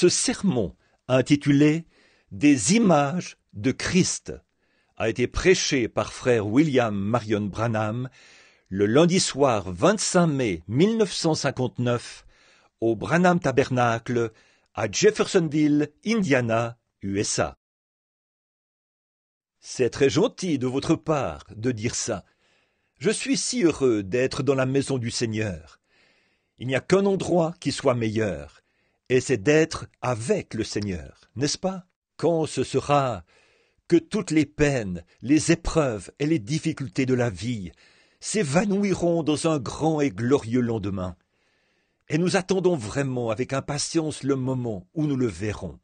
ce sermon intitulé Des images de Christ a été prêché par frère William Marion Branham le lundi soir 25 mai 1959 au Branham Tabernacle à Jeffersonville, Indiana, USA. C'est très gentil de votre part de dire ça. Je suis si heureux d'être dans la maison du Seigneur. Il n'y a qu'un endroit qui soit meilleur, et c'est d'être avec le Seigneur, n'est-ce pas Quand ce sera que toutes les peines, les épreuves et les difficultés de la vie s'évanouiront dans un grand et glorieux lendemain. Et nous attendons vraiment avec impatience le moment où nous le verrons.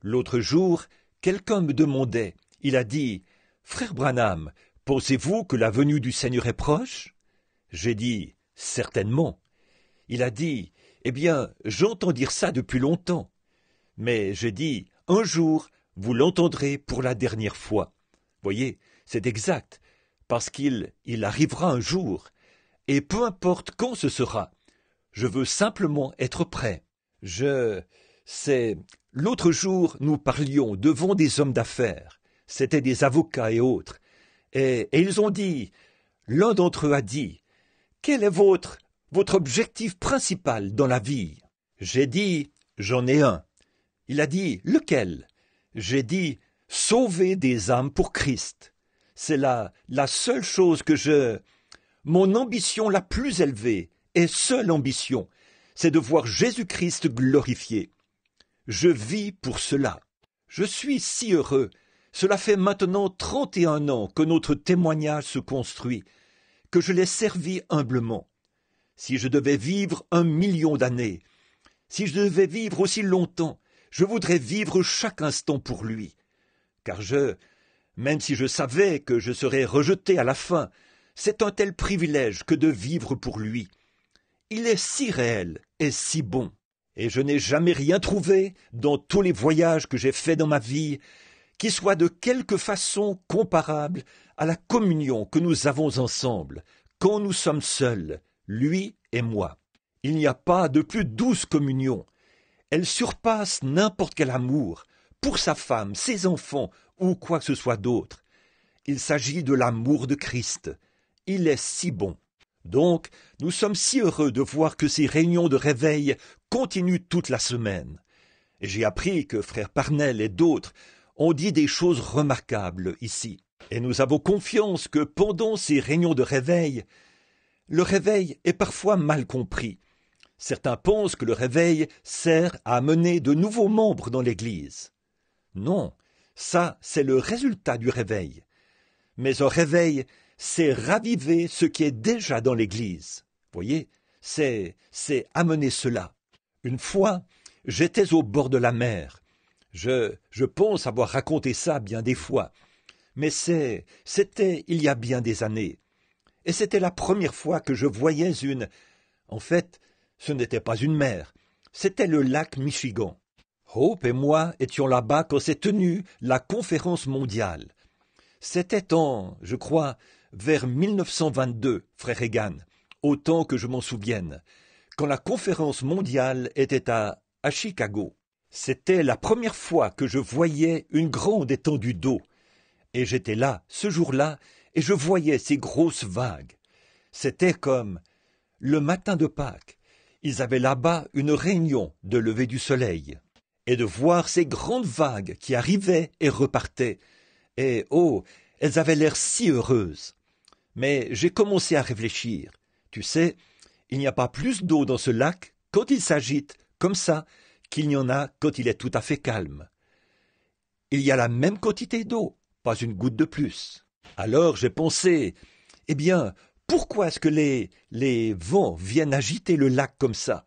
L'autre jour, quelqu'un me demandait, il a dit, Frère Branham, pensez-vous que la venue du Seigneur est proche J'ai dit, Certainement. Il a dit, eh bien, j'entends dire ça depuis longtemps. Mais je dis, un jour, vous l'entendrez pour la dernière fois. Voyez, c'est exact, parce qu'il il arrivera un jour, et peu importe quand ce sera, je veux simplement être prêt. Je c'est l'autre jour nous parlions devant des hommes d'affaires, c'était des avocats et autres, et, ils ont dit l'un d'entre eux a dit quel est votre votre objectif principal dans la vie J'ai dit, j'en ai un. Il a dit, lequel J'ai dit, sauver des âmes pour Christ. C'est là la seule chose que je... Mon ambition la plus élevée, et seule ambition, c'est de voir Jésus-Christ glorifié. Je vis pour cela. Je suis si heureux. Cela fait maintenant trente et un ans que notre témoignage se construit, que je l'ai servi humblement si je devais vivre un million d'années, si je devais vivre aussi longtemps, je voudrais vivre chaque instant pour lui. Car je, même si je savais que je serais rejeté à la fin, c'est un tel privilège que de vivre pour lui. Il est si réel et si bon, et je n'ai jamais rien trouvé dans tous les voyages que j'ai faits dans ma vie qui soit de quelque façon comparable à la communion que nous avons ensemble quand nous sommes seuls lui et moi. Il n'y a pas de plus douce communion. Elle surpasse n'importe quel amour, pour sa femme, ses enfants ou quoi que ce soit d'autre. Il s'agit de l'amour de Christ. Il est si bon. Donc, nous sommes si heureux de voir que ces réunions de réveil continuent toute la semaine. J'ai appris que frère Parnell et d'autres ont dit des choses remarquables ici. Et nous avons confiance que pendant ces réunions de réveil, le réveil est parfois mal compris. Certains pensent que le réveil sert à amener de nouveaux membres dans l'Église. Non, ça c'est le résultat du réveil. Mais un réveil, c'est raviver ce qui est déjà dans l'Église. Voyez, c'est c'est amener cela. Une fois, j'étais au bord de la mer. Je je pense avoir raconté ça bien des fois. Mais c'est c'était il y a bien des années et c'était la première fois que je voyais une. En fait, ce n'était pas une mer, c'était le lac Michigan. Hope et moi étions là-bas quand s'est tenue la conférence mondiale. C'était en, je crois, vers 1922, frère Egan, autant que je m'en souvienne, quand la conférence mondiale était à, à Chicago. C'était la première fois que je voyais une grande étendue d'eau. Et j'étais là, ce jour-là, et je voyais ces grosses vagues. C'était comme le matin de Pâques. Ils avaient là-bas une réunion de lever du soleil, et de voir ces grandes vagues qui arrivaient et repartaient. Et oh, elles avaient l'air si heureuses. Mais j'ai commencé à réfléchir. Tu sais, il n'y a pas plus d'eau dans ce lac quand il s'agite comme ça qu'il n'y en a quand il est tout à fait calme. Il y a la même quantité d'eau, pas une goutte de plus. Alors j'ai pensé, eh bien, pourquoi est-ce que les, vents viennent agiter le lac comme ça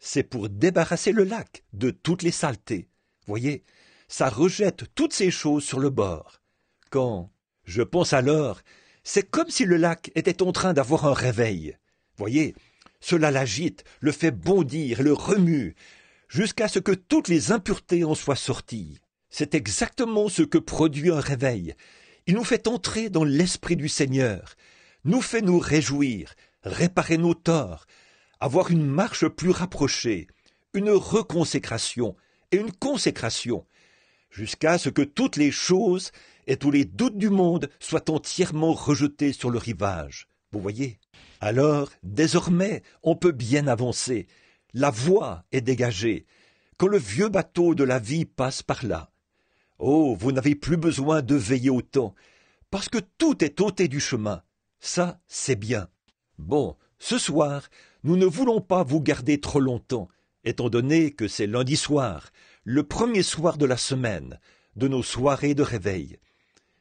C'est pour débarrasser le lac de toutes les saletés. Voyez, ça rejette toutes ces choses sur le bord. Quand je pense alors, c'est comme si le lac était en train d'avoir un réveil. Voyez, cela l'agite, le fait bondir, le remue, jusqu'à ce que toutes les impuretés en soient sorties. C'est exactement ce que produit un réveil. Il nous fait entrer dans l'Esprit du Seigneur, nous fait nous réjouir, réparer nos torts, avoir une marche plus rapprochée, une reconsécration et une consécration, jusqu'à ce que toutes les choses et tous les doutes du monde soient entièrement rejetés sur le rivage. Vous voyez Alors, désormais, on peut bien avancer. La voie est dégagée, quand le vieux bateau de la vie passe par là. Oh, vous n'avez plus besoin de veiller autant, parce que tout est ôté du chemin. Ça, c'est bien. Bon, ce soir, nous ne voulons pas vous garder trop longtemps, étant donné que c'est lundi soir, le premier soir de la semaine, de nos soirées de réveil.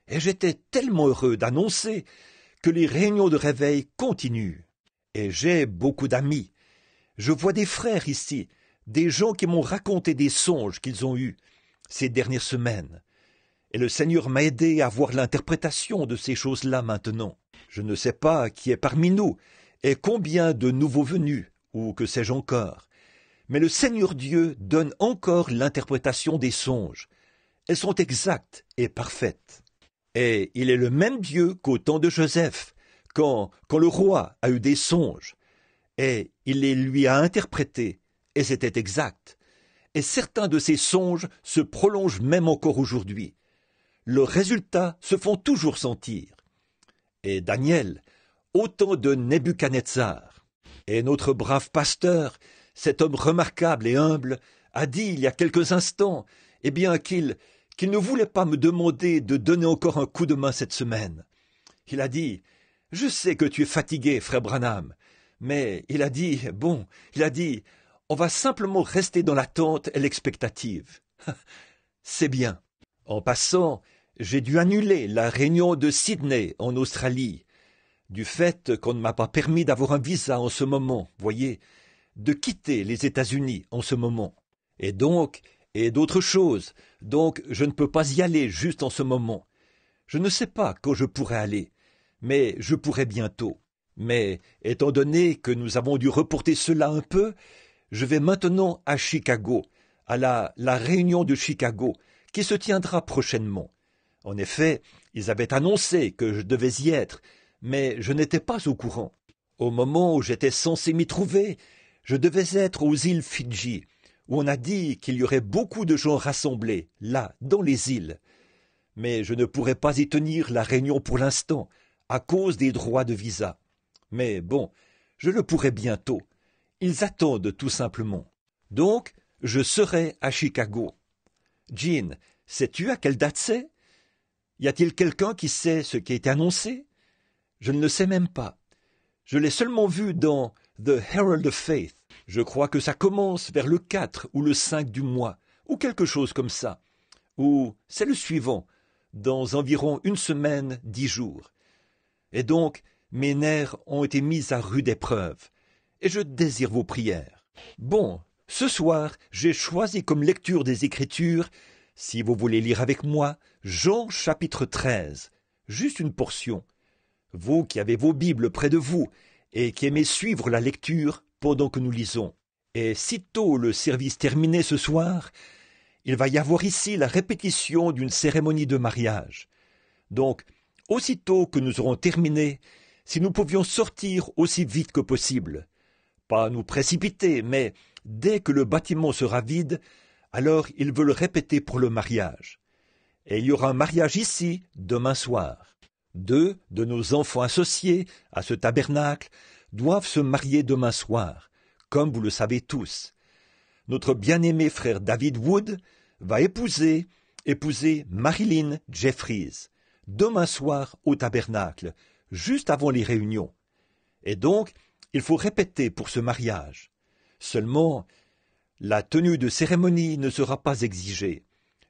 Et j'étais tellement heureux d'annoncer que les réunions de réveil continuent. Et j'ai beaucoup d'amis. Je vois des frères ici, des gens qui m'ont raconté des songes qu'ils ont eus, ces dernières semaines. Et le Seigneur m'a aidé à voir l'interprétation de ces choses-là maintenant. Je ne sais pas qui est parmi nous et combien de nouveaux venus, ou que sais-je encore. Mais le Seigneur Dieu donne encore l'interprétation des songes. Elles sont exactes et parfaites. Et il est le même Dieu qu'au temps de Joseph, quand, quand le roi a eu des songes. Et il les lui a interprétés, et c'était exact et certains de ces songes se prolongent même encore aujourd'hui. Leurs résultats se font toujours sentir. Et Daniel, autant de Nebuchadnezzar. Et notre brave pasteur, cet homme remarquable et humble, a dit il y a quelques instants, eh bien qu'il qu'il ne voulait pas me demander de donner encore un coup de main cette semaine. Il a dit Je sais que tu es fatigué, frère Branham. Mais il a dit Bon, il a dit on va simplement rester dans l'attente et l'expectative. C'est bien. En passant, j'ai dû annuler la réunion de Sydney en Australie, du fait qu'on ne m'a pas permis d'avoir un visa en ce moment, voyez, de quitter les États-Unis en ce moment. Et donc, et d'autres choses, donc je ne peux pas y aller juste en ce moment. Je ne sais pas quand je pourrai aller, mais je pourrai bientôt. Mais, étant donné que nous avons dû reporter cela un peu, je vais maintenant à Chicago, à la, la réunion de Chicago, qui se tiendra prochainement. En effet, ils avaient annoncé que je devais y être, mais je n'étais pas au courant. Au moment où j'étais censé m'y trouver, je devais être aux îles Fidji, où on a dit qu'il y aurait beaucoup de gens rassemblés, là, dans les îles. Mais je ne pourrais pas y tenir la réunion pour l'instant, à cause des droits de visa. Mais bon, je le pourrai bientôt. Ils attendent tout simplement. Donc, je serai à Chicago. Jean, sais-tu à quelle date c'est Y a-t-il quelqu'un qui sait ce qui a été annoncé Je ne le sais même pas. Je l'ai seulement vu dans The Herald of Faith. Je crois que ça commence vers le 4 ou le 5 du mois, ou quelque chose comme ça. Ou c'est le suivant, dans environ une semaine, dix jours. Et donc, mes nerfs ont été mis à rude épreuve et je désire vos prières. Bon, ce soir, j'ai choisi comme lecture des Écritures, si vous voulez lire avec moi, Jean chapitre 13, juste une portion. Vous qui avez vos Bibles près de vous et qui aimez suivre la lecture pendant que nous lisons. Et sitôt le service terminé ce soir, il va y avoir ici la répétition d'une cérémonie de mariage. Donc, aussitôt que nous aurons terminé, si nous pouvions sortir aussi vite que possible, pas nous précipiter, mais dès que le bâtiment sera vide, alors il veut le répéter pour le mariage. Et il y aura un mariage ici, demain soir. Deux de nos enfants associés à ce tabernacle doivent se marier demain soir, comme vous le savez tous. Notre bien-aimé frère David Wood va épouser, épouser Marilyn Jeffries, demain soir au tabernacle, juste avant les réunions. Et donc, il faut répéter pour ce mariage. Seulement, la tenue de cérémonie ne sera pas exigée.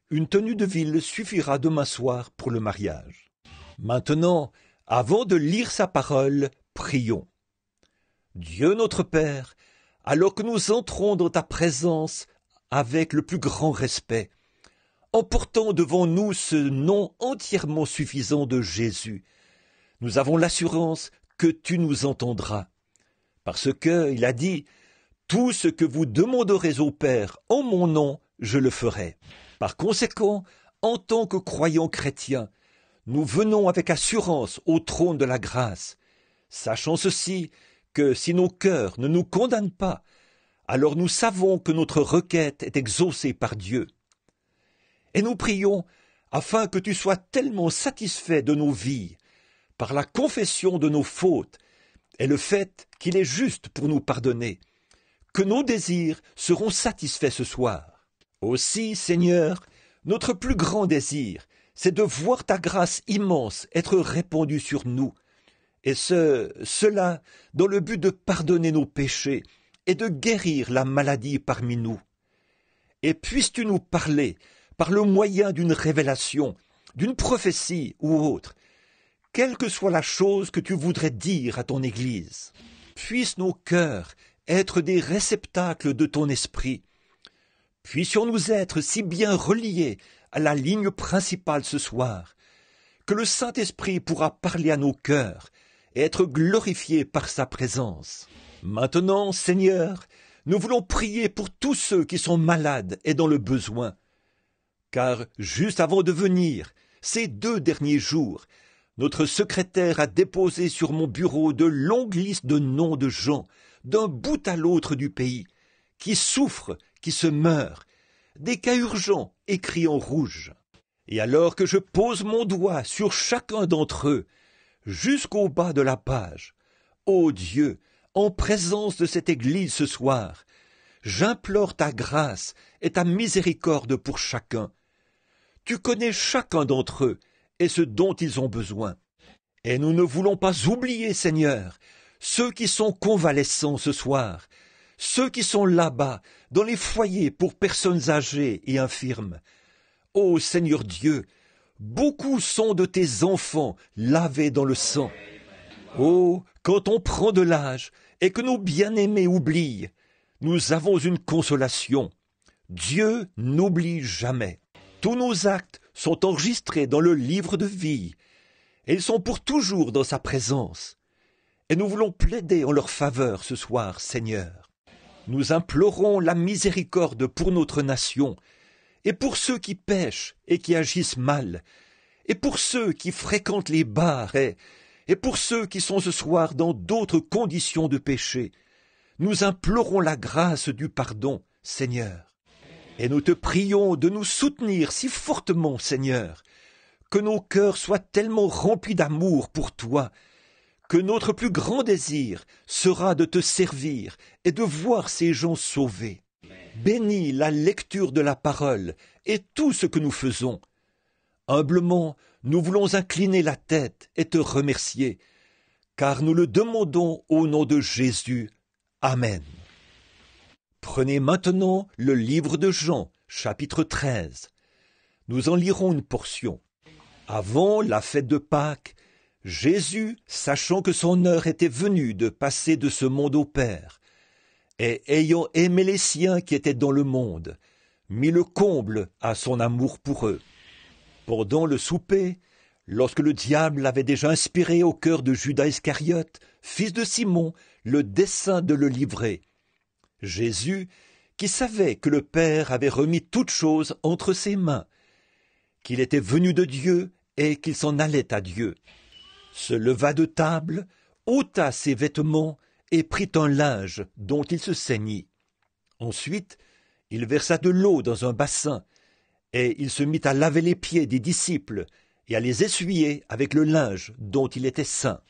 Une tenue de ville suffira demain soir pour le mariage. Maintenant, avant de lire sa parole, prions. Dieu notre Père, alors que nous entrons dans ta présence avec le plus grand respect, en portant devant nous ce nom entièrement suffisant de Jésus, nous avons l'assurance que tu nous entendras parce il a dit, Tout ce que vous demanderez au Père en mon nom, je le ferai. Par conséquent, en tant que croyants chrétiens, nous venons avec assurance au trône de la grâce, sachant ceci, que si nos cœurs ne nous condamnent pas, alors nous savons que notre requête est exaucée par Dieu. Et nous prions afin que tu sois tellement satisfait de nos vies, par la confession de nos fautes et le fait qu'il est juste pour nous pardonner, que nos désirs seront satisfaits ce soir. Aussi, Seigneur, notre plus grand désir, c'est de voir ta grâce immense être répandue sur nous, et ce, cela dans le but de pardonner nos péchés et de guérir la maladie parmi nous. Et puisses-tu nous parler par le moyen d'une révélation, d'une prophétie ou autre, quelle que soit la chose que tu voudrais dire à ton Église. Puissent nos cœurs être des réceptacles de ton esprit. Puissions-nous être si bien reliés à la ligne principale ce soir, que le Saint-Esprit pourra parler à nos cœurs et être glorifié par sa présence. Maintenant, Seigneur, nous voulons prier pour tous ceux qui sont malades et dans le besoin. Car juste avant de venir, ces deux derniers jours notre secrétaire a déposé sur mon bureau de longues listes de noms de gens, d'un bout à l'autre du pays, qui souffrent, qui se meurent, des cas urgents écrits en rouge. Et alors que je pose mon doigt sur chacun d'entre eux, jusqu'au bas de la page, ô Dieu, en présence de cette Église ce soir, j'implore ta grâce et ta miséricorde pour chacun. Tu connais chacun d'entre eux, ce dont ils ont besoin. Et nous ne voulons pas oublier, Seigneur, ceux qui sont convalescents ce soir, ceux qui sont là-bas, dans les foyers pour personnes âgées et infirmes. Ô Seigneur Dieu, beaucoup sont de tes enfants lavés dans le sang. Oh, quand on prend de l'âge et que nos bien-aimés oublient, nous avons une consolation. Dieu n'oublie jamais. Tous nos actes, sont enregistrés dans le livre de vie, et ils sont pour toujours dans sa présence. Et nous voulons plaider en leur faveur ce soir, Seigneur. Nous implorons la miséricorde pour notre nation, et pour ceux qui pêchent et qui agissent mal, et pour ceux qui fréquentent les bars, et, et pour ceux qui sont ce soir dans d'autres conditions de péché. Nous implorons la grâce du pardon, Seigneur. Et nous te prions de nous soutenir si fortement, Seigneur, que nos cœurs soient tellement remplis d'amour pour toi, que notre plus grand désir sera de te servir et de voir ces gens sauvés. Bénis la lecture de la parole et tout ce que nous faisons. Humblement, nous voulons incliner la tête et te remercier, car nous le demandons au nom de Jésus. Amen. Prenez maintenant le livre de Jean, chapitre 13. Nous en lirons une portion. Avant la fête de Pâques, Jésus, sachant que son heure était venue de passer de ce monde au Père, et ayant aimé les siens qui étaient dans le monde, mit le comble à son amour pour eux. Pendant le souper, lorsque le diable avait déjà inspiré au cœur de Judas Iscariote, fils de Simon, le dessein de le livrer, Jésus, qui savait que le Père avait remis toutes choses entre ses mains, qu'il était venu de Dieu et qu'il s'en allait à Dieu, se leva de table, ôta ses vêtements et prit un linge dont il se saignit. Ensuite, il versa de l'eau dans un bassin, et il se mit à laver les pieds des disciples et à les essuyer avec le linge dont il était saint.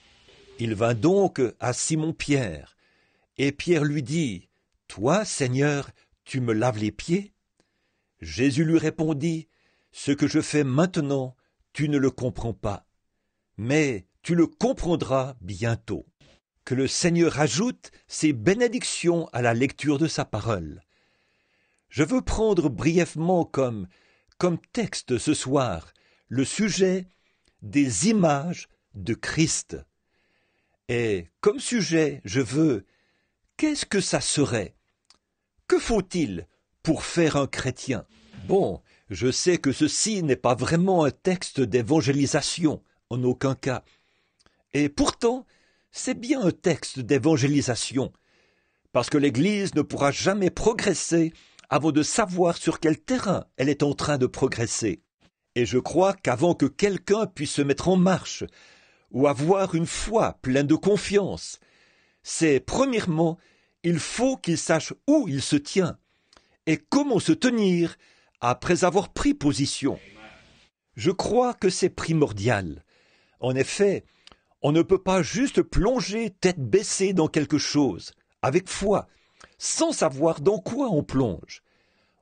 Il vint donc à Simon Pierre, et Pierre lui dit toi, Seigneur, tu me laves les pieds Jésus lui répondit, Ce que je fais maintenant, tu ne le comprends pas, mais tu le comprendras bientôt. Que le Seigneur ajoute ses bénédictions à la lecture de sa parole. Je veux prendre brièvement comme, comme texte ce soir le sujet des images de Christ. Et comme sujet, je veux, qu'est-ce que ça serait que faut-il pour faire un chrétien Bon, je sais que ceci n'est pas vraiment un texte d'évangélisation, en aucun cas. Et pourtant, c'est bien un texte d'évangélisation, parce que l'Église ne pourra jamais progresser avant de savoir sur quel terrain elle est en train de progresser. Et je crois qu'avant que quelqu'un puisse se mettre en marche, ou avoir une foi pleine de confiance, c'est premièrement il faut qu'il sache où il se tient et comment se tenir après avoir pris position. Je crois que c'est primordial. En effet, on ne peut pas juste plonger tête baissée dans quelque chose, avec foi, sans savoir dans quoi on plonge.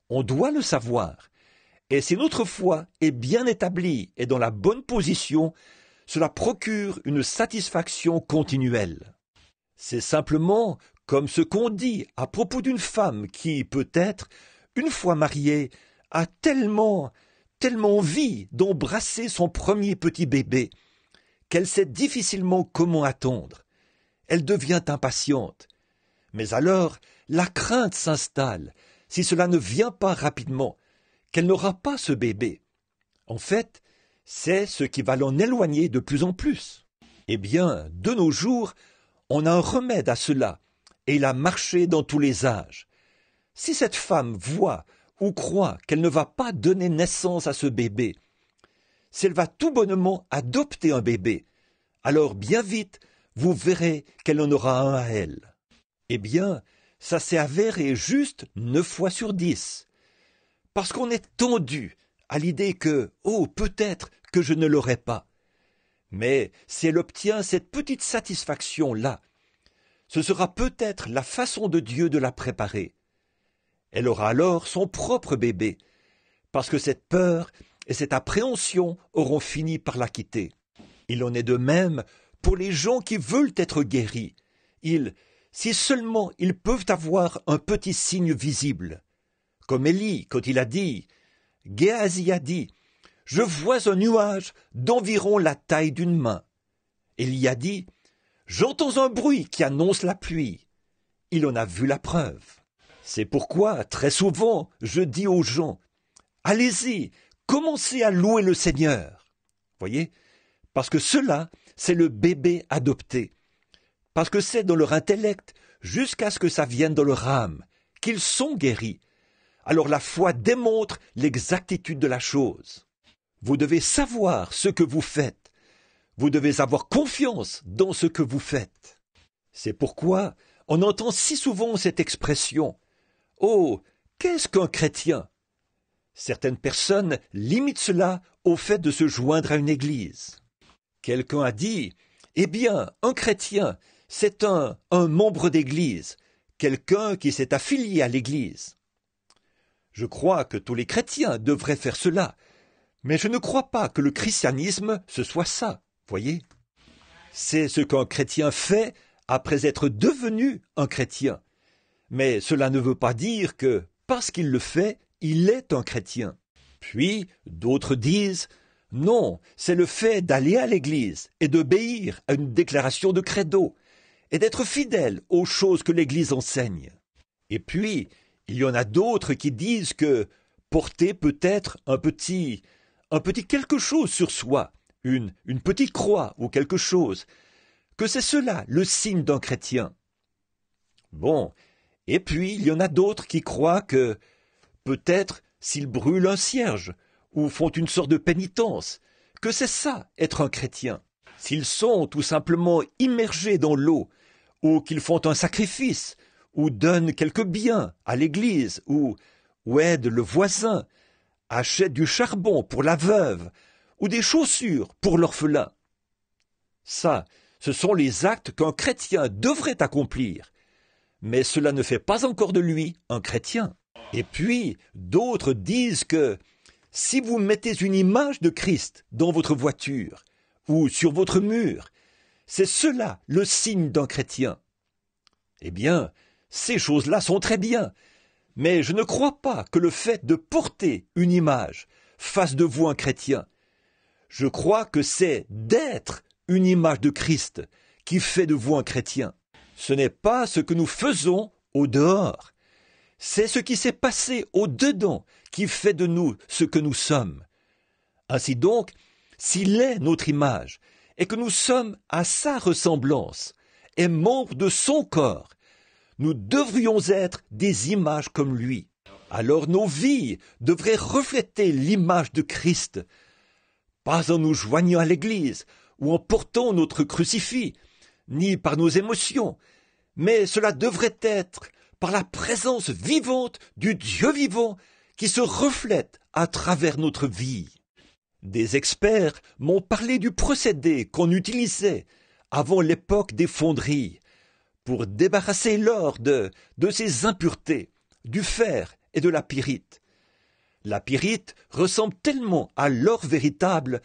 On doit le savoir. Et si notre foi est bien établie et dans la bonne position, cela procure une satisfaction continuelle. C'est simplement comme ce qu'on dit à propos d'une femme qui, peut-être, une fois mariée, a tellement, tellement envie d'embrasser son premier petit bébé, qu'elle sait difficilement comment attendre. Elle devient impatiente. Mais alors, la crainte s'installe, si cela ne vient pas rapidement, qu'elle n'aura pas ce bébé. En fait, c'est ce qui va l'en éloigner de plus en plus. Eh bien, de nos jours, on a un remède à cela, et il a marché dans tous les âges. Si cette femme voit ou croit qu'elle ne va pas donner naissance à ce bébé, si elle va tout bonnement adopter un bébé, alors bien vite, vous verrez qu'elle en aura un à elle. Eh bien, ça s'est avéré juste neuf fois sur dix. Parce qu'on est tendu à l'idée que, oh, peut-être que je ne l'aurai pas. Mais si elle obtient cette petite satisfaction-là, ce sera peut-être la façon de Dieu de la préparer. Elle aura alors son propre bébé, parce que cette peur et cette appréhension auront fini par la quitter. Il en est de même pour les gens qui veulent être guéris. Ils, si seulement ils peuvent avoir un petit signe visible. Comme Élie, quand il a dit, y a dit, Je vois un nuage d'environ la taille d'une main. Élie a dit, J'entends un bruit qui annonce la pluie. Il en a vu la preuve. C'est pourquoi, très souvent, je dis aux gens, allez-y, commencez à louer le Seigneur. Voyez? Parce que cela, c'est le bébé adopté. Parce que c'est dans leur intellect, jusqu'à ce que ça vienne dans leur âme, qu'ils sont guéris. Alors la foi démontre l'exactitude de la chose. Vous devez savoir ce que vous faites. Vous devez avoir confiance dans ce que vous faites. C'est pourquoi on entend si souvent cette expression Oh, qu'est-ce qu'un chrétien Certaines personnes limitent cela au fait de se joindre à une église. Quelqu'un a dit Eh bien, un chrétien, c'est un, un membre d'église, quelqu'un qui s'est affilié à l'église. Je crois que tous les chrétiens devraient faire cela, mais je ne crois pas que le christianisme ce soit ça voyez C'est ce qu'un chrétien fait après être devenu un chrétien. Mais cela ne veut pas dire que, parce qu'il le fait, il est un chrétien. Puis, d'autres disent, non, c'est le fait d'aller à l'Église et d'obéir à une déclaration de credo et d'être fidèle aux choses que l'Église enseigne. Et puis, il y en a d'autres qui disent que porter peut-être un petit, un petit quelque chose sur soi, une, petite croix ou quelque chose, que c'est cela le signe d'un chrétien. Bon, et puis il y en a d'autres qui croient que peut-être s'ils brûlent un cierge ou font une sorte de pénitence, que c'est ça être un chrétien. S'ils sont tout simplement immergés dans l'eau, ou qu'ils font un sacrifice, ou donnent quelque bien à l'église, ou, ou aident le voisin, achètent du charbon pour la veuve, ou des chaussures pour l'orphelin. Ça, ce sont les actes qu'un chrétien devrait accomplir, mais cela ne fait pas encore de lui un chrétien. Et puis, d'autres disent que si vous mettez une image de Christ dans votre voiture ou sur votre mur, c'est cela le signe d'un chrétien. Eh bien, ces choses-là sont très bien, mais je ne crois pas que le fait de porter une image fasse de vous un chrétien. Je crois que c'est d'être une image de Christ qui fait de vous un chrétien. Ce n'est pas ce que nous faisons au dehors. C'est ce qui s'est passé au dedans qui fait de nous ce que nous sommes. Ainsi donc, s'il est notre image, et que nous sommes à sa ressemblance, et membres de son corps, nous devrions être des images comme lui. Alors nos vies devraient refléter l'image de Christ pas en nous joignant à l'Église, ou en portant notre crucifix, ni par nos émotions, mais cela devrait être par la présence vivante du Dieu vivant qui se reflète à travers notre vie. Des experts m'ont parlé du procédé qu'on utilisait avant l'époque des fonderies pour débarrasser l'or de, de ses impuretés, du fer et de la pyrite. La pyrite ressemble tellement à l'or véritable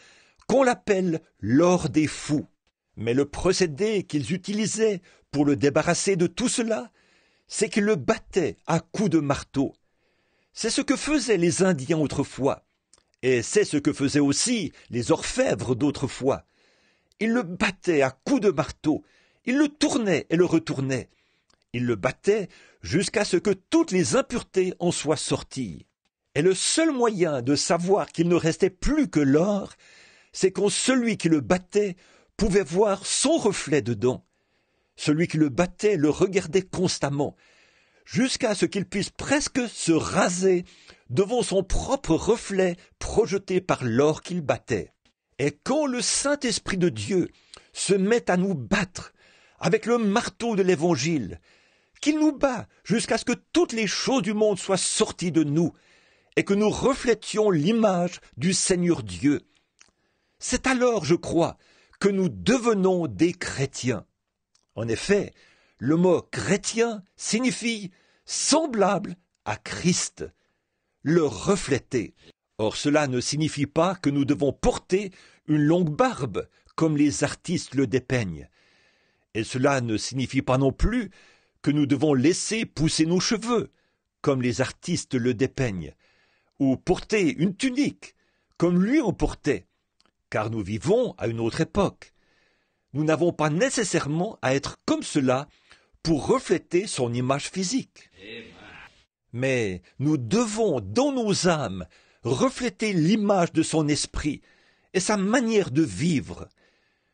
qu'on l'appelle l'or des fous. Mais le procédé qu'ils utilisaient pour le débarrasser de tout cela, c'est qu'ils le battaient à coups de marteau. C'est ce que faisaient les Indiens autrefois, et c'est ce que faisaient aussi les orfèvres d'autrefois. Ils le battaient à coups de marteau, ils le tournaient et le retournaient. Ils le battaient jusqu'à ce que toutes les impuretés en soient sorties. Et le seul moyen de savoir qu'il ne restait plus que l'or, c'est quand celui qui le battait pouvait voir son reflet dedans. Celui qui le battait le regardait constamment, jusqu'à ce qu'il puisse presque se raser devant son propre reflet projeté par l'or qu'il battait. Et quand le Saint-Esprit de Dieu se met à nous battre avec le marteau de l'Évangile, qu'il nous bat jusqu'à ce que toutes les choses du monde soient sorties de nous, et que nous reflétions l'image du Seigneur Dieu. C'est alors, je crois, que nous devenons des chrétiens. En effet, le mot chrétien signifie semblable à Christ, le refléter. Or cela ne signifie pas que nous devons porter une longue barbe, comme les artistes le dépeignent. Et cela ne signifie pas non plus que nous devons laisser pousser nos cheveux, comme les artistes le dépeignent ou porter une tunique, comme lui en portait, car nous vivons à une autre époque. Nous n'avons pas nécessairement à être comme cela pour refléter son image physique. Mais nous devons, dans nos âmes, refléter l'image de son esprit et sa manière de vivre.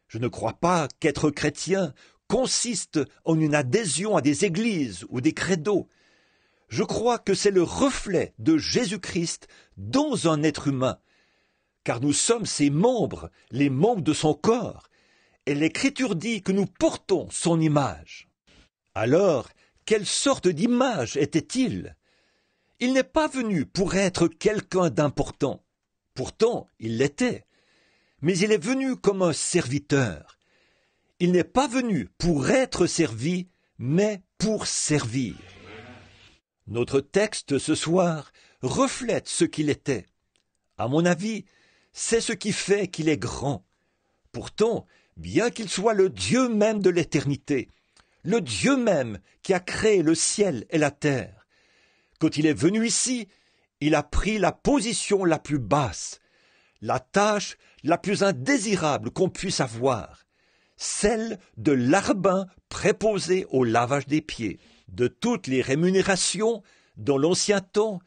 Je ne crois pas qu'être chrétien consiste en une adhésion à des églises ou des credos, je crois que c'est le reflet de Jésus-Christ dans un être humain, car nous sommes ses membres, les membres de son corps, et l'Écriture dit que nous portons son image. Alors, quelle sorte d'image était-il Il n'est pas venu pour être quelqu'un d'important. Pourtant, il l'était. Mais il est venu comme un serviteur. Il n'est pas venu pour être servi, mais pour servir. Notre texte ce soir reflète ce qu'il était. À mon avis, c'est ce qui fait qu'il est grand. Pourtant, bien qu'il soit le Dieu même de l'éternité, le Dieu même qui a créé le ciel et la terre, quand il est venu ici, il a pris la position la plus basse, la tâche la plus indésirable qu'on puisse avoir, celle de larbin préposé au lavage des pieds de toutes les rémunérations dans l'ancien temps,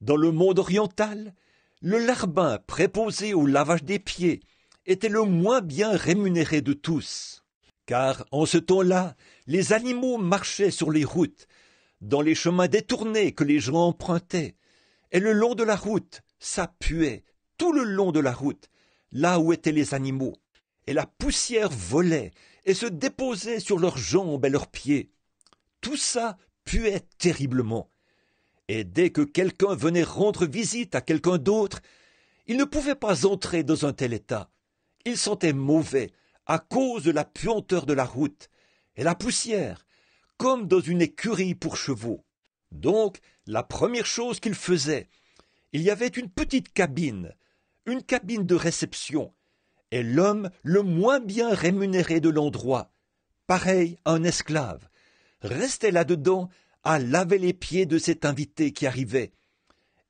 dans le monde oriental, le larbin préposé au lavage des pieds était le moins bien rémunéré de tous. Car en ce temps-là, les animaux marchaient sur les routes, dans les chemins détournés que les gens empruntaient, et le long de la route, ça puait, tout le long de la route, là où étaient les animaux, et la poussière volait et se déposait sur leurs jambes et leurs pieds. Tout ça puait terriblement. Et dès que quelqu'un venait rendre visite à quelqu'un d'autre, il ne pouvait pas entrer dans un tel état. Il sentait mauvais à cause de la puanteur de la route et la poussière, comme dans une écurie pour chevaux. Donc, la première chose qu'il faisait, il y avait une petite cabine, une cabine de réception, et l'homme le moins bien rémunéré de l'endroit, pareil à un esclave restait là-dedans à laver les pieds de cet invité qui arrivait,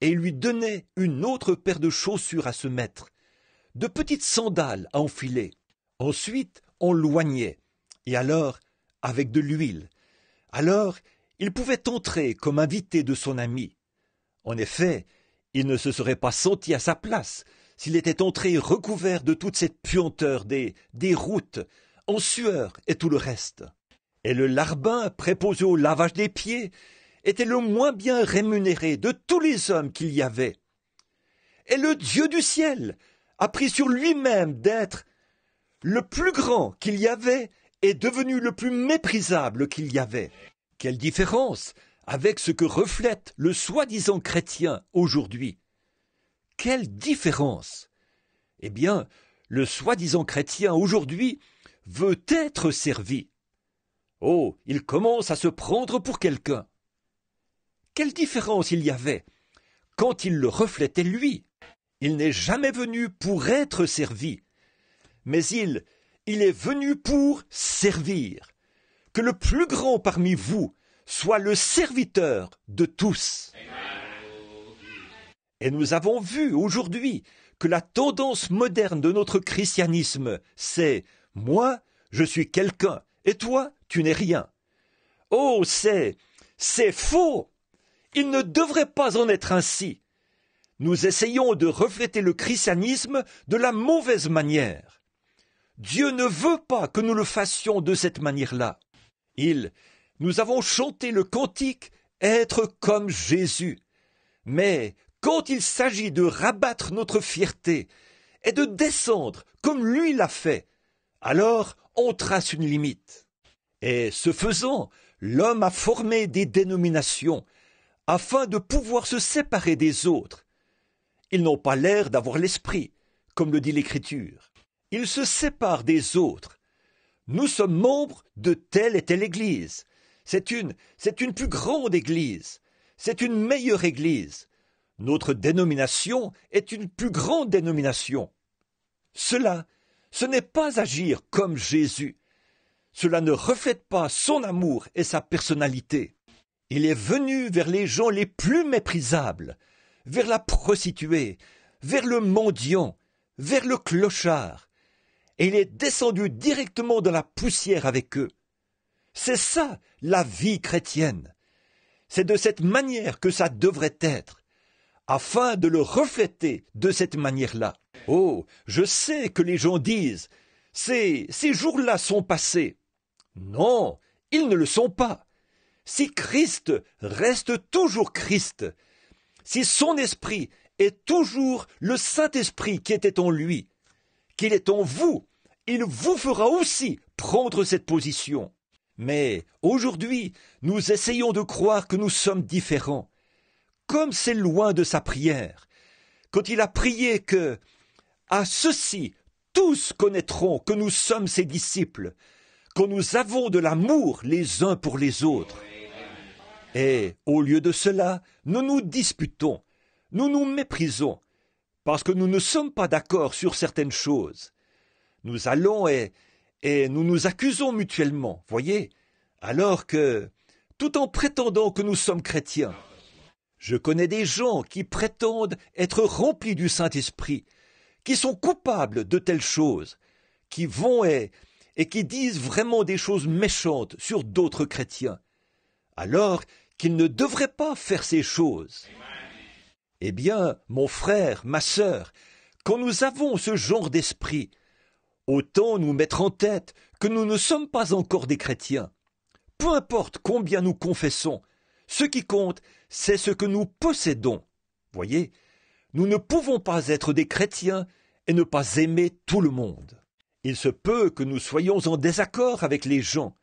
et lui donnait une autre paire de chaussures à se mettre, de petites sandales à enfiler. Ensuite, on loignait, et alors, avec de l'huile. Alors, il pouvait entrer comme invité de son ami. En effet, il ne se serait pas senti à sa place s'il était entré recouvert de toute cette puanteur des, des routes, en sueur et tout le reste et le larbin, préposé au lavage des pieds, était le moins bien rémunéré de tous les hommes qu'il y avait. Et le Dieu du ciel a pris sur lui-même d'être le plus grand qu'il y avait et devenu le plus méprisable qu'il y avait. Quelle différence avec ce que reflète le soi-disant chrétien aujourd'hui. Quelle différence Eh bien, le soi-disant chrétien aujourd'hui veut être servi. Oh, il commence à se prendre pour quelqu'un. Quelle différence il y avait quand il le reflétait lui. Il n'est jamais venu pour être servi, mais il, il est venu pour servir. Que le plus grand parmi vous soit le serviteur de tous. Et nous avons vu aujourd'hui que la tendance moderne de notre christianisme, c'est moi, je suis quelqu'un, et toi, tu n'es rien. Oh, c'est, c'est faux. Il ne devrait pas en être ainsi. Nous essayons de refléter le christianisme de la mauvaise manière. Dieu ne veut pas que nous le fassions de cette manière-là. Il, nous avons chanté le cantique être comme Jésus. Mais quand il s'agit de rabattre notre fierté et de descendre comme lui l'a fait, alors on trace une limite. Et ce faisant, l'homme a formé des dénominations afin de pouvoir se séparer des autres. Ils n'ont pas l'air d'avoir l'esprit, comme le dit l'Écriture. Ils se séparent des autres. Nous sommes membres de telle et telle Église. C'est une, c'est une plus grande Église. C'est une meilleure Église. Notre dénomination est une plus grande dénomination. Cela ce n'est pas agir comme Jésus. Cela ne reflète pas son amour et sa personnalité. Il est venu vers les gens les plus méprisables, vers la prostituée, vers le mendiant, vers le clochard, et il est descendu directement dans la poussière avec eux. C'est ça la vie chrétienne. C'est de cette manière que ça devrait être, afin de le refléter de cette manière-là. Oh, je sais que les gens disent ces, ces jours-là sont passés. Non, ils ne le sont pas. Si Christ reste toujours Christ, si son esprit est toujours le Saint-Esprit qui était en lui, qu'il est en vous, il vous fera aussi prendre cette position. Mais aujourd'hui, nous essayons de croire que nous sommes différents. Comme c'est loin de sa prière, quand il a prié que à ceci, tous connaîtront que nous sommes ses disciples, que nous avons de l'amour les uns pour les autres. Et, au lieu de cela, nous nous disputons, nous nous méprisons, parce que nous ne sommes pas d'accord sur certaines choses. Nous allons et nous nous accusons mutuellement, voyez, alors que, tout en prétendant que nous sommes chrétiens, je connais des gens qui prétendent être remplis du Saint-Esprit, qui sont coupables de telles choses, qui vont et, qui disent vraiment des choses méchantes sur d'autres chrétiens, alors qu'ils ne devraient pas faire ces choses. Eh bien, mon frère, ma sœur, quand nous avons ce genre d'esprit, autant nous mettre en tête que nous ne sommes pas encore des chrétiens. Peu importe combien nous confessons, ce qui compte, c'est ce que nous possédons. Voyez, nous ne pouvons pas être des chrétiens et ne pas aimer tout le monde. Il se peut que nous soyons en désaccord avec les gens.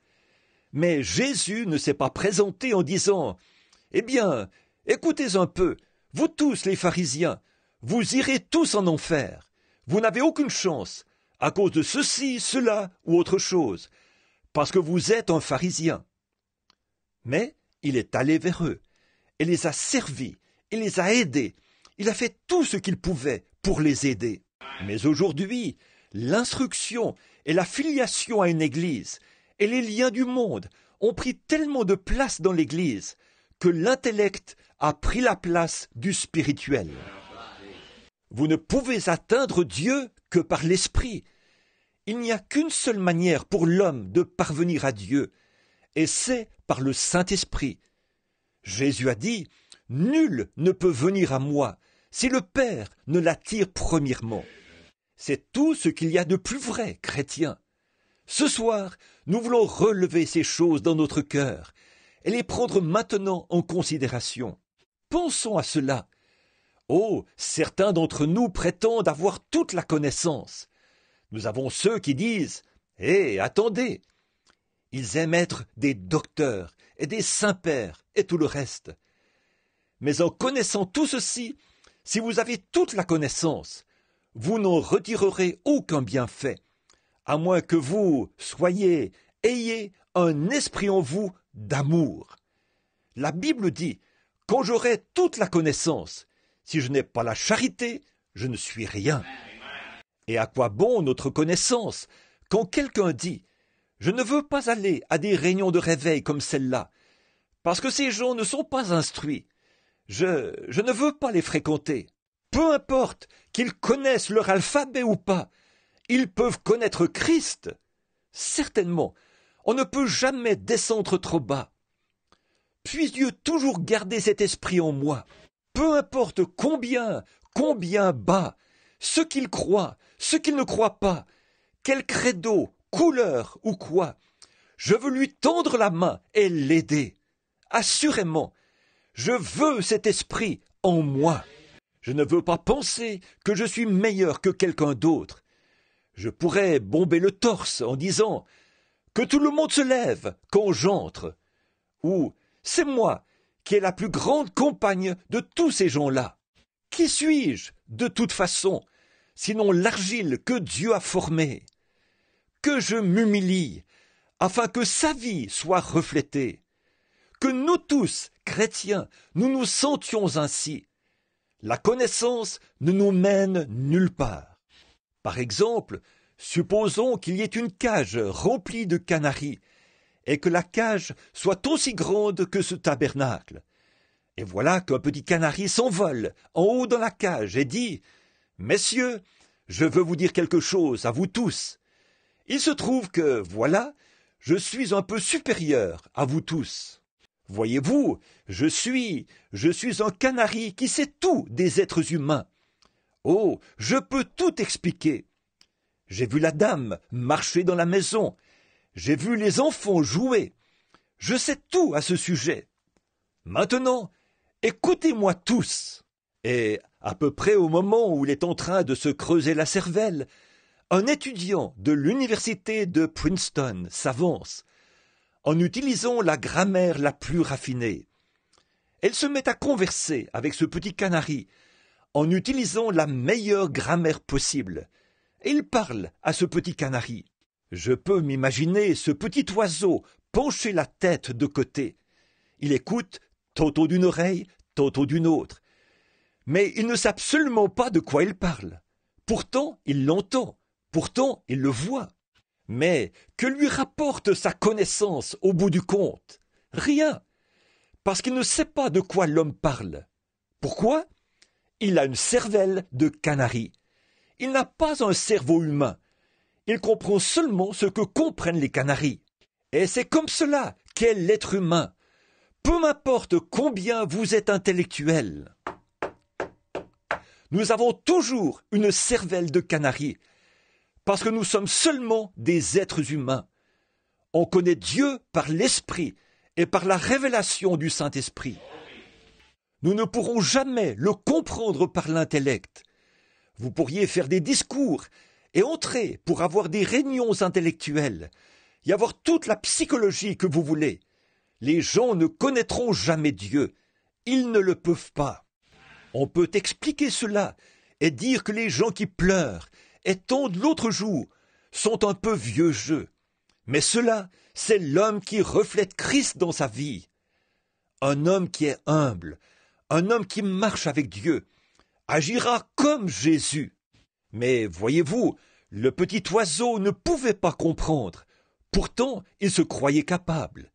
Mais Jésus ne s'est pas présenté en disant Eh bien, écoutez un peu, vous tous les pharisiens, vous irez tous en enfer. Vous n'avez aucune chance, à cause de ceci, cela ou autre chose, parce que vous êtes un pharisien. Mais il est allé vers eux, et les a servis, et les a aidés, il a fait tout ce qu'il pouvait pour les aider. Mais aujourd'hui, l'instruction et la filiation à une Église et les liens du monde ont pris tellement de place dans l'Église que l'intellect a pris la place du spirituel. Vous ne pouvez atteindre Dieu que par l'Esprit. Il n'y a qu'une seule manière pour l'homme de parvenir à Dieu, et c'est par le Saint-Esprit. Jésus a dit, Nul ne peut venir à moi si le Père ne l'attire premièrement. C'est tout ce qu'il y a de plus vrai, chrétien. Ce soir, nous voulons relever ces choses dans notre cœur et les prendre maintenant en considération. Pensons à cela. Oh, certains d'entre nous prétendent avoir toute la connaissance. Nous avons ceux qui disent Hé, eh, attendez Ils aiment être des docteurs et des saints-pères et tout le reste. Mais en connaissant tout ceci, si vous avez toute la connaissance, vous n'en retirerez aucun bienfait, à moins que vous soyez, ayez un esprit en vous d'amour. La Bible dit, quand j'aurai toute la connaissance, si je n'ai pas la charité, je ne suis rien. Et à quoi bon notre connaissance quand quelqu'un dit, je ne veux pas aller à des réunions de réveil comme celle-là, parce que ces gens ne sont pas instruits. Je, ne veux pas les fréquenter. Peu importe qu'ils connaissent leur alphabet ou pas, ils peuvent connaître Christ. Certainement, on ne peut jamais descendre trop bas. Puisse Dieu toujours garder cet esprit en moi. Peu importe combien, combien bas, ce qu'il croit, ce qu'il ne croit pas, quel credo, couleur ou quoi, je veux lui tendre la main et l'aider. Assurément, je veux cet esprit en moi. Je ne veux pas penser que je suis meilleur que quelqu'un d'autre. Je pourrais bomber le torse en disant Que tout le monde se lève quand j'entre ou C'est moi qui est la plus grande compagne de tous ces gens-là. Qui suis-je, de toute façon, sinon l'argile que Dieu a formée Que je m'humilie, afin que sa vie soit reflétée que nous tous, chrétiens, nous nous sentions ainsi. La connaissance ne nous mène nulle part. Par exemple, supposons qu'il y ait une cage remplie de canaris, et que la cage soit aussi grande que ce tabernacle. Et voilà qu'un petit canari s'envole en haut dans la cage et dit Messieurs, je veux vous dire quelque chose à vous tous. Il se trouve que, voilà, je suis un peu supérieur à vous tous. Voyez-vous, je suis, je suis un canari qui sait tout des êtres humains. Oh, je peux tout expliquer. J'ai vu la dame marcher dans la maison. J'ai vu les enfants jouer. Je sais tout à ce sujet. Maintenant, écoutez-moi tous. Et à peu près au moment où il est en train de se creuser la cervelle, un étudiant de l'université de Princeton s'avance en utilisant la grammaire la plus raffinée. Elle se met à converser avec ce petit canari, en utilisant la meilleure grammaire possible. Et il parle à ce petit canari. Je peux m'imaginer ce petit oiseau pencher la tête de côté. Il écoute tantôt d'une oreille, tantôt d'une autre. Mais il ne sait absolument pas de quoi il parle. Pourtant, il l'entend. Pourtant, il le voit. Mais que lui rapporte sa connaissance au bout du compte Rien, parce qu'il ne sait pas de quoi l'homme parle. Pourquoi Il a une cervelle de canari. Il n'a pas un cerveau humain. Il comprend seulement ce que comprennent les canaris. Et c'est comme cela qu'est l'être humain. Peu m'importe combien vous êtes intellectuel. Nous avons toujours une cervelle de canari parce que nous sommes seulement des êtres humains. On connaît Dieu par l'Esprit et par la révélation du Saint-Esprit. Nous ne pourrons jamais le comprendre par l'intellect. Vous pourriez faire des discours et entrer pour avoir des réunions intellectuelles, y avoir toute la psychologie que vous voulez. Les gens ne connaîtront jamais Dieu. Ils ne le peuvent pas. On peut expliquer cela et dire que les gens qui pleurent et on de l'autre jour, sont un peu vieux jeu. Mais cela, c'est l'homme qui reflète Christ dans sa vie. Un homme qui est humble, un homme qui marche avec Dieu, agira comme Jésus. Mais voyez-vous, le petit oiseau ne pouvait pas comprendre. Pourtant, il se croyait capable.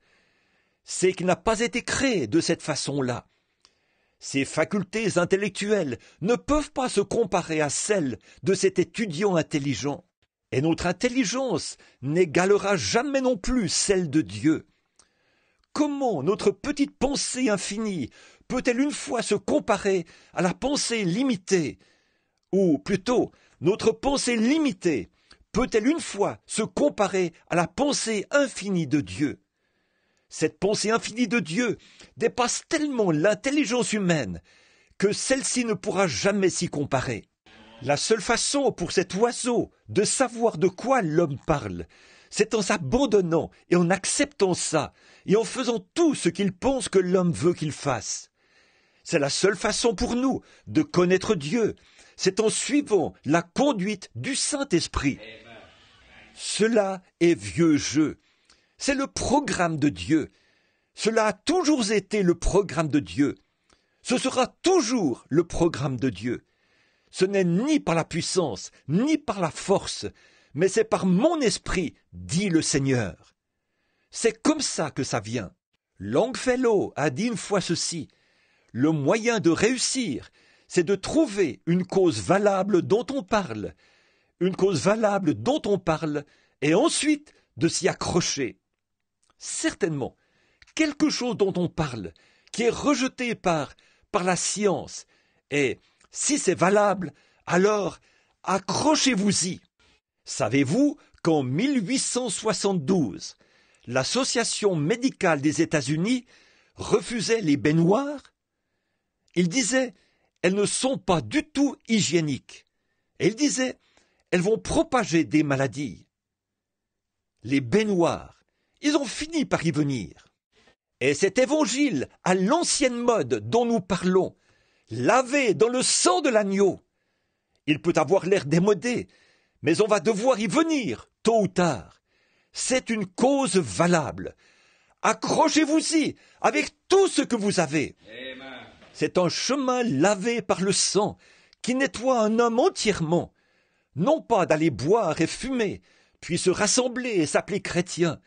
C'est qu'il n'a pas été créé de cette façon-là. Ces facultés intellectuelles ne peuvent pas se comparer à celles de cet étudiant intelligent, et notre intelligence n'égalera jamais non plus celle de Dieu. Comment notre petite pensée infinie peut-elle une fois se comparer à la pensée limitée Ou plutôt, notre pensée limitée peut-elle une fois se comparer à la pensée infinie de Dieu cette pensée infinie de Dieu dépasse tellement l'intelligence humaine que celle-ci ne pourra jamais s'y comparer. La seule façon pour cet oiseau de savoir de quoi l'homme parle, c'est en s'abandonnant et en acceptant ça, et en faisant tout ce qu'il pense que l'homme veut qu'il fasse. C'est la seule façon pour nous de connaître Dieu, c'est en suivant la conduite du Saint-Esprit. Cela est vieux jeu, c'est le programme de Dieu. Cela a toujours été le programme de Dieu. Ce sera toujours le programme de Dieu. Ce n'est ni par la puissance, ni par la force, mais c'est par mon esprit, dit le Seigneur. C'est comme ça que ça vient. Longfellow a dit une fois ceci. Le moyen de réussir, c'est de trouver une cause valable dont on parle, une cause valable dont on parle, et ensuite de s'y accrocher. Certainement, quelque chose dont on parle, qui est rejeté par, par la science, et si c'est valable, alors accrochez-vous-y. Savez-vous qu'en 1872, l'Association médicale des États-Unis refusait les baignoires Il disait, elles ne sont pas du tout hygiéniques. Et il disait, elles vont propager des maladies. Les baignoires, ils ont fini par y venir. Et cet évangile à l'ancienne mode dont nous parlons, lavé dans le sang de l'agneau, il peut avoir l'air démodé, mais on va devoir y venir, tôt ou tard. C'est une cause valable. Accrochez-vous-y avec tout ce que vous avez. C'est un chemin lavé par le sang qui nettoie un homme entièrement, non pas d'aller boire et fumer, puis se rassembler et s'appeler chrétien,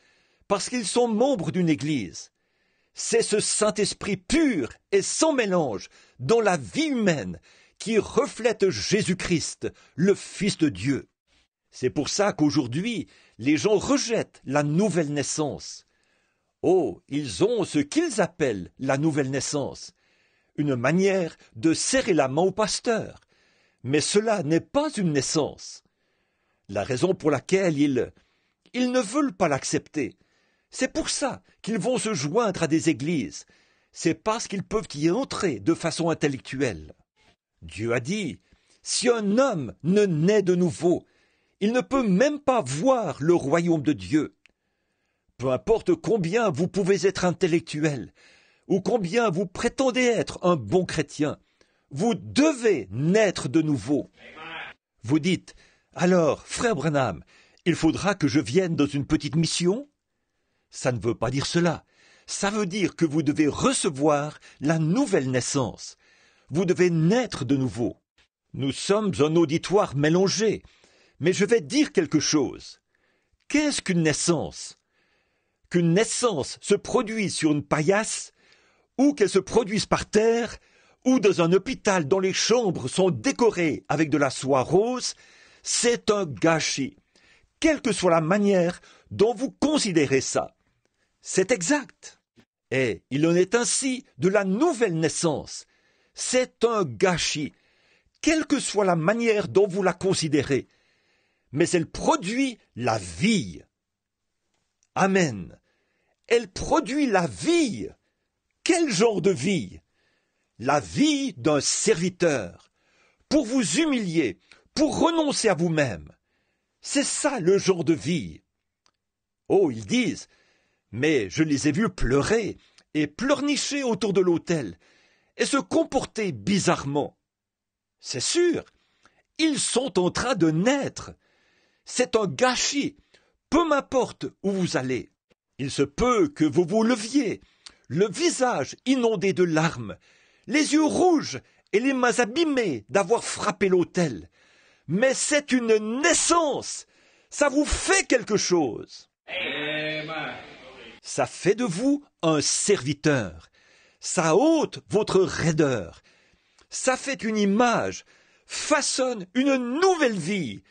parce qu'ils sont membres d'une Église. C'est ce Saint-Esprit pur et sans mélange dans la vie humaine qui reflète Jésus-Christ, le Fils de Dieu. C'est pour ça qu'aujourd'hui, les gens rejettent la nouvelle naissance. Oh, ils ont ce qu'ils appellent la nouvelle naissance, une manière de serrer la main au pasteur. Mais cela n'est pas une naissance. La raison pour laquelle ils, ils ne veulent pas l'accepter, c'est pour ça qu'ils vont se joindre à des églises. C'est parce qu'ils peuvent y entrer de façon intellectuelle. Dieu a dit, si un homme ne naît de nouveau, il ne peut même pas voir le royaume de Dieu. Peu importe combien vous pouvez être intellectuel, ou combien vous prétendez être un bon chrétien, vous devez naître de nouveau. Vous dites, alors, frère Branham, il faudra que je vienne dans une petite mission ça ne veut pas dire cela. Ça veut dire que vous devez recevoir la nouvelle naissance. Vous devez naître de nouveau. Nous sommes un auditoire mélangé. Mais je vais dire quelque chose. Qu'est-ce qu'une naissance Qu'une naissance se produise sur une paillasse, ou qu'elle se produise par terre, ou dans un hôpital dont les chambres sont décorées avec de la soie rose, c'est un gâchis, quelle que soit la manière dont vous considérez ça. C'est exact. Et il en est ainsi de la nouvelle naissance. C'est un gâchis, quelle que soit la manière dont vous la considérez. Mais elle produit la vie. Amen. Elle produit la vie. Quel genre de vie La vie d'un serviteur. Pour vous humilier, pour renoncer à vous-même. C'est ça le genre de vie. Oh, ils disent, mais je les ai vus pleurer et pleurnicher autour de l'autel et se comporter bizarrement. C'est sûr, ils sont en train de naître. C'est un gâchis, peu m'importe où vous allez. Il se peut que vous vous leviez, le visage inondé de larmes, les yeux rouges et les mains abîmées d'avoir frappé l'autel. Mais c'est une naissance. Ça vous fait quelque chose. Eh ben, ça fait de vous un serviteur, ça ôte votre raideur, ça fait une image, façonne une nouvelle vie,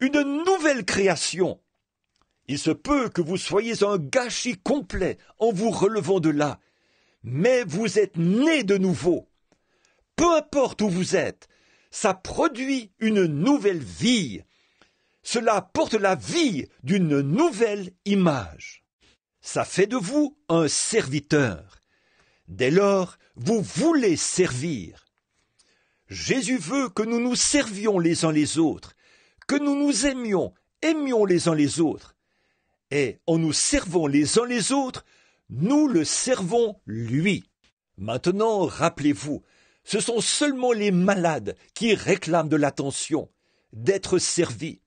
une nouvelle création. Il se peut que vous soyez un gâchis complet en vous relevant de là, mais vous êtes né de nouveau. Peu importe où vous êtes, ça produit une nouvelle vie. Cela porte la vie d'une nouvelle image ça fait de vous un serviteur. Dès lors, vous voulez servir. Jésus veut que nous nous servions les uns les autres, que nous nous aimions, aimions les uns les autres. Et en nous servant les uns les autres, nous le servons lui. Maintenant, rappelez-vous, ce sont seulement les malades qui réclament de l'attention, d'être servis.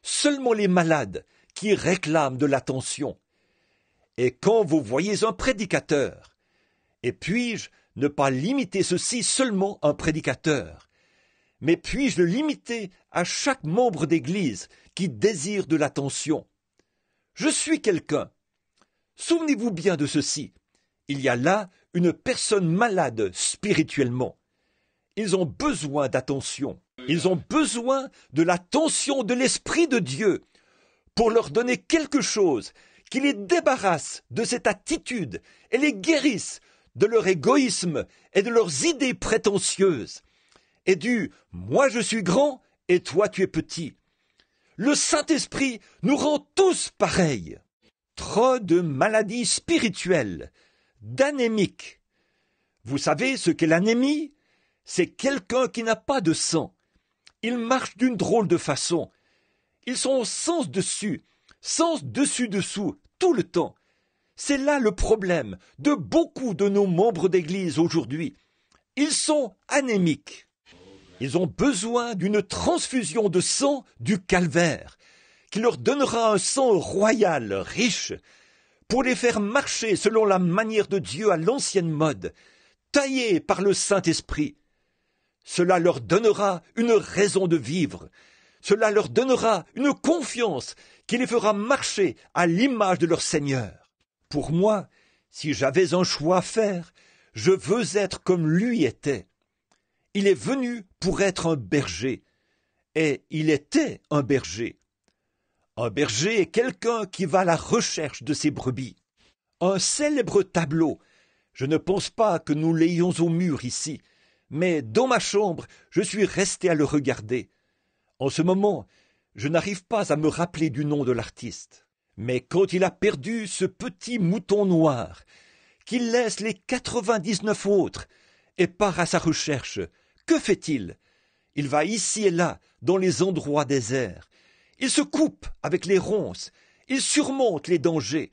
Seulement les malades qui réclament de l'attention et quand vous voyez un prédicateur, et puis-je ne pas limiter ceci seulement à un prédicateur, mais puis-je le limiter à chaque membre d'Église qui désire de l'attention Je suis quelqu'un. Souvenez-vous bien de ceci. Il y a là une personne malade spirituellement. Ils ont besoin d'attention. Ils ont besoin de l'attention de l'Esprit de Dieu pour leur donner quelque chose qui les débarrassent de cette attitude et les guérissent de leur égoïsme et de leurs idées prétentieuses, et du Moi je suis grand et toi tu es petit. Le Saint-Esprit nous rend tous pareils. Trop de maladies spirituelles, d'anémiques. Vous savez ce qu'est l'anémie C'est quelqu'un qui n'a pas de sang. Il marche d'une drôle de façon. Ils sont au sens dessus sans dessus-dessous, tout le temps. C'est là le problème de beaucoup de nos membres d'Église aujourd'hui. Ils sont anémiques. Ils ont besoin d'une transfusion de sang du calvaire, qui leur donnera un sang royal, riche, pour les faire marcher selon la manière de Dieu à l'ancienne mode, taillée par le Saint-Esprit. Cela leur donnera une raison de vivre, cela leur donnera une confiance qui les fera marcher à l'image de leur Seigneur. Pour moi, si j'avais un choix à faire, je veux être comme lui était. Il est venu pour être un berger, et il était un berger. Un berger est quelqu'un qui va à la recherche de ses brebis. Un célèbre tableau, je ne pense pas que nous l'ayons au mur ici, mais dans ma chambre, je suis resté à le regarder. En ce moment, je n'arrive pas à me rappeler du nom de l'artiste. Mais quand il a perdu ce petit mouton noir, qu'il laisse les 99 autres et part à sa recherche, que fait-il Il va ici et là, dans les endroits déserts. Il se coupe avec les ronces, il surmonte les dangers.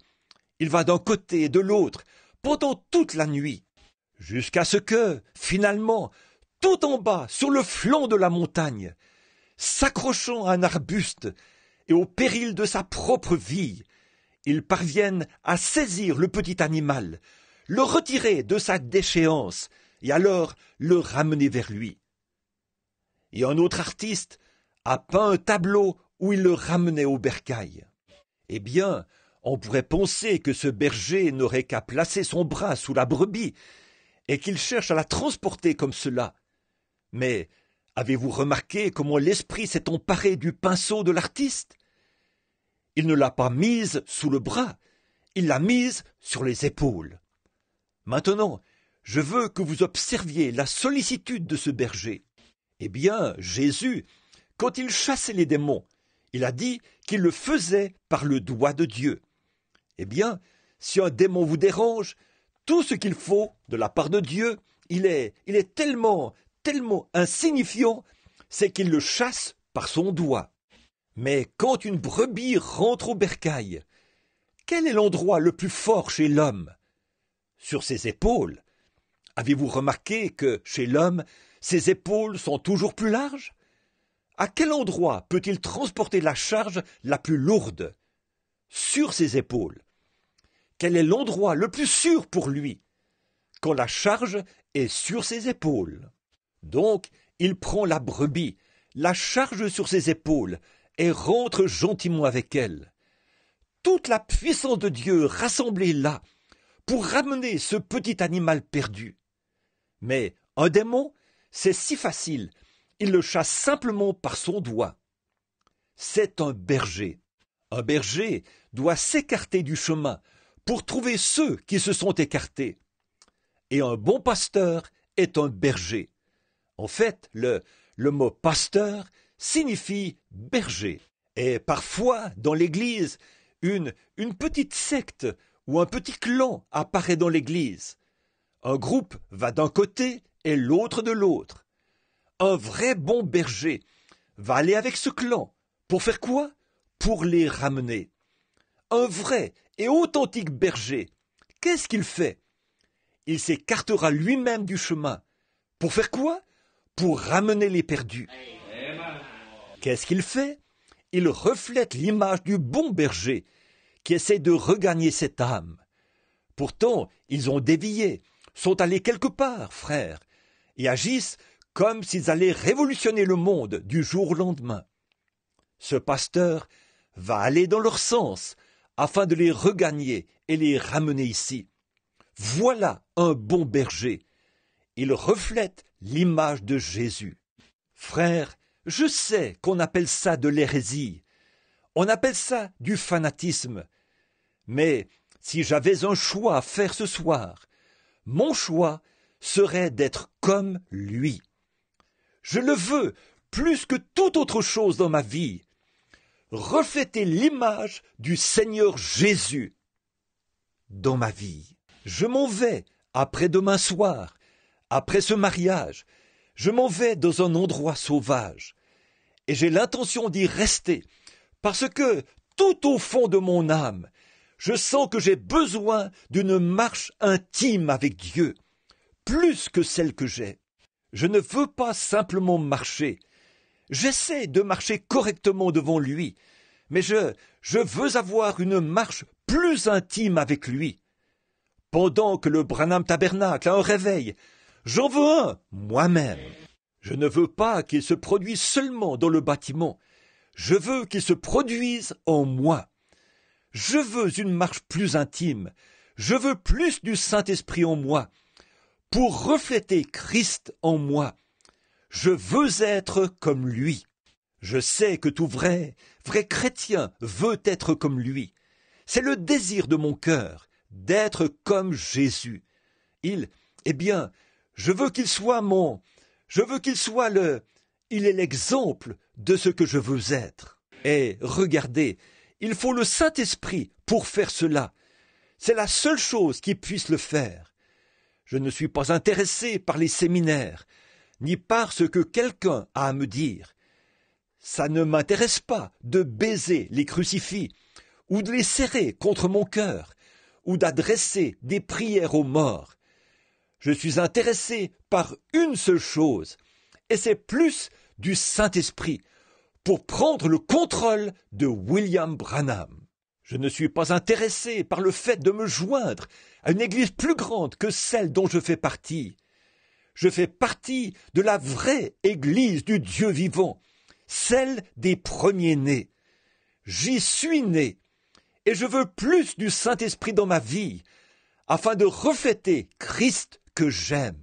Il va d'un côté et de l'autre, pendant toute la nuit, jusqu'à ce que, finalement, tout en bas, sur le flanc de la montagne, s'accrochant à un arbuste et au péril de sa propre vie, ils parviennent à saisir le petit animal, le retirer de sa déchéance, et alors le ramener vers lui. Et un autre artiste a peint un tableau où il le ramenait au bercail. Eh bien, on pourrait penser que ce berger n'aurait qu'à placer son bras sous la brebis, et qu'il cherche à la transporter comme cela. Mais Avez-vous remarqué comment l'esprit s'est emparé du pinceau de l'artiste Il ne l'a pas mise sous le bras, il l'a mise sur les épaules. Maintenant, je veux que vous observiez la sollicitude de ce berger. Eh bien, Jésus, quand il chassait les démons, il a dit qu'il le faisait par le doigt de Dieu. Eh bien, si un démon vous dérange, tout ce qu'il faut de la part de Dieu, il est, il est tellement tellement insignifiant, c'est qu'il le chasse par son doigt. Mais quand une brebis rentre au bercail, quel est l'endroit le plus fort chez l'homme Sur ses épaules. Avez-vous remarqué que, chez l'homme, ses épaules sont toujours plus larges À quel endroit peut-il transporter la charge la plus lourde Sur ses épaules. Quel est l'endroit le plus sûr pour lui Quand la charge est sur ses épaules. Donc il prend la brebis, la charge sur ses épaules, et rentre gentiment avec elle. Toute la puissance de Dieu rassemblée là, pour ramener ce petit animal perdu. Mais un démon, c'est si facile, il le chasse simplement par son doigt. C'est un berger. Un berger doit s'écarter du chemin pour trouver ceux qui se sont écartés. Et un bon pasteur est un berger. En fait, le, mot pasteur signifie berger. Et parfois, dans l'Église, une, une petite secte ou un petit clan apparaît dans l'Église. Un groupe va d'un côté et l'autre de l'autre. Un vrai bon berger va aller avec ce clan. Pour faire quoi Pour les ramener. Un vrai et authentique berger, qu'est-ce qu'il fait Il s'écartera lui-même du chemin. Pour faire quoi pour ramener les perdus. Qu'est-ce qu'il fait Il reflète l'image du bon berger qui essaie de regagner cette âme. Pourtant, ils ont dévié, sont allés quelque part, frères, et agissent comme s'ils allaient révolutionner le monde du jour au lendemain. Ce pasteur va aller dans leur sens afin de les regagner et les ramener ici. Voilà un bon berger. Il reflète l'image de Jésus. Frère, je sais qu'on appelle ça de l'hérésie, on appelle ça du fanatisme. Mais si j'avais un choix à faire ce soir, mon choix serait d'être comme lui. Je le veux plus que toute autre chose dans ma vie. Refléter l'image du Seigneur Jésus dans ma vie. Je m'en vais après-demain soir après ce mariage, je m'en vais dans un endroit sauvage, et j'ai l'intention d'y rester, parce que, tout au fond de mon âme, je sens que j'ai besoin d'une marche intime avec Dieu, plus que celle que j'ai. Je ne veux pas simplement marcher. J'essaie de marcher correctement devant lui, mais je, je veux avoir une marche plus intime avec lui. Pendant que le Branham Tabernacle a un réveil, J'en veux un, moi-même. Je ne veux pas qu'il se produise seulement dans le bâtiment. Je veux qu'il se produise en moi. Je veux une marche plus intime. Je veux plus du Saint-Esprit en moi. Pour refléter Christ en moi. Je veux être comme lui. Je sais que tout vrai, vrai chrétien veut être comme lui. C'est le désir de mon cœur d'être comme Jésus. Il, eh bien, je veux qu'il soit mon, je veux qu'il soit le, il est l'exemple de ce que je veux être. Et regardez, il faut le Saint-Esprit pour faire cela. C'est la seule chose qui puisse le faire. Je ne suis pas intéressé par les séminaires, ni par ce que quelqu'un a à me dire. Ça ne m'intéresse pas de baiser les crucifix, ou de les serrer contre mon cœur, ou d'adresser des prières aux morts je suis intéressé par une seule chose, et c'est plus du Saint-Esprit, pour prendre le contrôle de William Branham. Je ne suis pas intéressé par le fait de me joindre à une église plus grande que celle dont je fais partie. Je fais partie de la vraie église du Dieu vivant, celle des premiers-nés. J'y suis né, et je veux plus du Saint-Esprit dans ma vie, afin de refléter Christ que j'aime.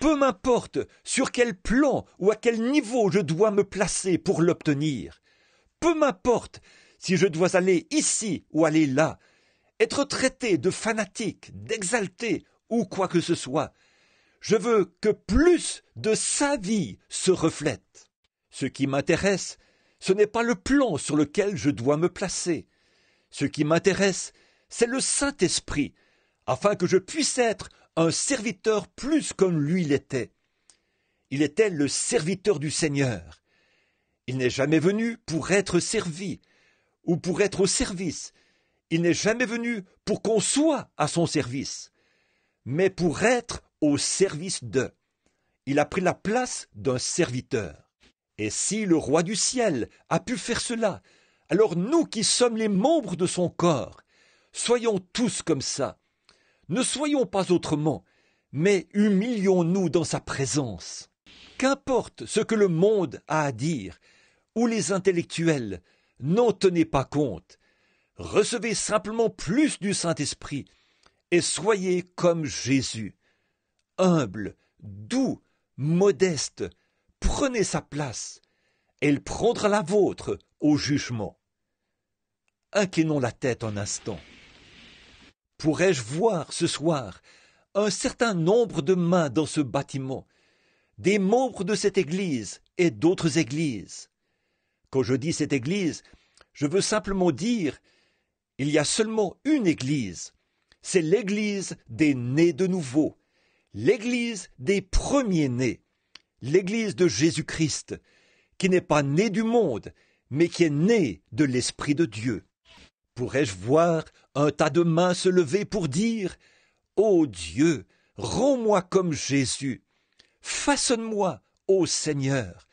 Peu m'importe sur quel plan ou à quel niveau je dois me placer pour l'obtenir. Peu m'importe si je dois aller ici ou aller là, être traité de fanatique, d'exalté ou quoi que ce soit. Je veux que plus de sa vie se reflète. Ce qui m'intéresse, ce n'est pas le plan sur lequel je dois me placer. Ce qui m'intéresse, c'est le Saint-Esprit, afin que je puisse être un serviteur plus comme lui l'était. Il était le serviteur du Seigneur. Il n'est jamais venu pour être servi ou pour être au service. Il n'est jamais venu pour qu'on soit à son service, mais pour être au service d'eux. Il a pris la place d'un serviteur. Et si le roi du ciel a pu faire cela, alors nous qui sommes les membres de son corps, soyons tous comme ça, ne soyons pas autrement, mais humilions-nous dans sa présence. Qu'importe ce que le monde a à dire, ou les intellectuels, n'en tenez pas compte. Recevez simplement plus du Saint-Esprit, et soyez comme Jésus, humble, doux, modeste, prenez sa place, elle prendra la vôtre au jugement. Inclinons la tête un instant pourrais-je voir ce soir un certain nombre de mains dans ce bâtiment, des membres de cette Église et d'autres Églises. Quand je dis cette Église, je veux simplement dire, il y a seulement une Église, c'est l'Église des nés de nouveau, l'Église des premiers-nés, l'Église de Jésus-Christ, qui n'est pas née du monde, mais qui est née de l'Esprit de Dieu. Pourrais-je voir un tas de mains se lever pour dire Ô Dieu, rends-moi comme Jésus, façonne-moi, ô Seigneur,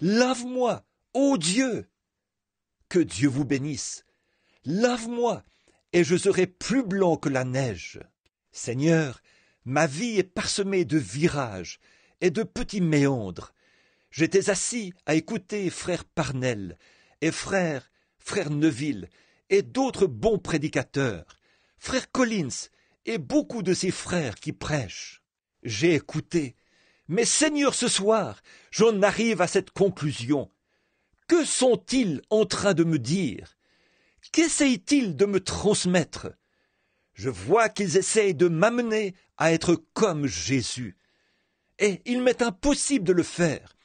lave-moi, ô Dieu. Que Dieu vous bénisse, lave-moi, et je serai plus blanc que la neige. Seigneur, ma vie est parsemée de virages et de petits méandres. J'étais assis à écouter frère Parnell et frère, frère Neuville, et d'autres bons prédicateurs, frère Collins et beaucoup de ses frères qui prêchent. J'ai écouté. Mais Seigneur, ce soir, j'en arrive à cette conclusion. Que sont-ils en train de me dire Qu'essayent-ils de me transmettre Je vois qu'ils essayent de m'amener à être comme Jésus. Et il m'est impossible de le faire.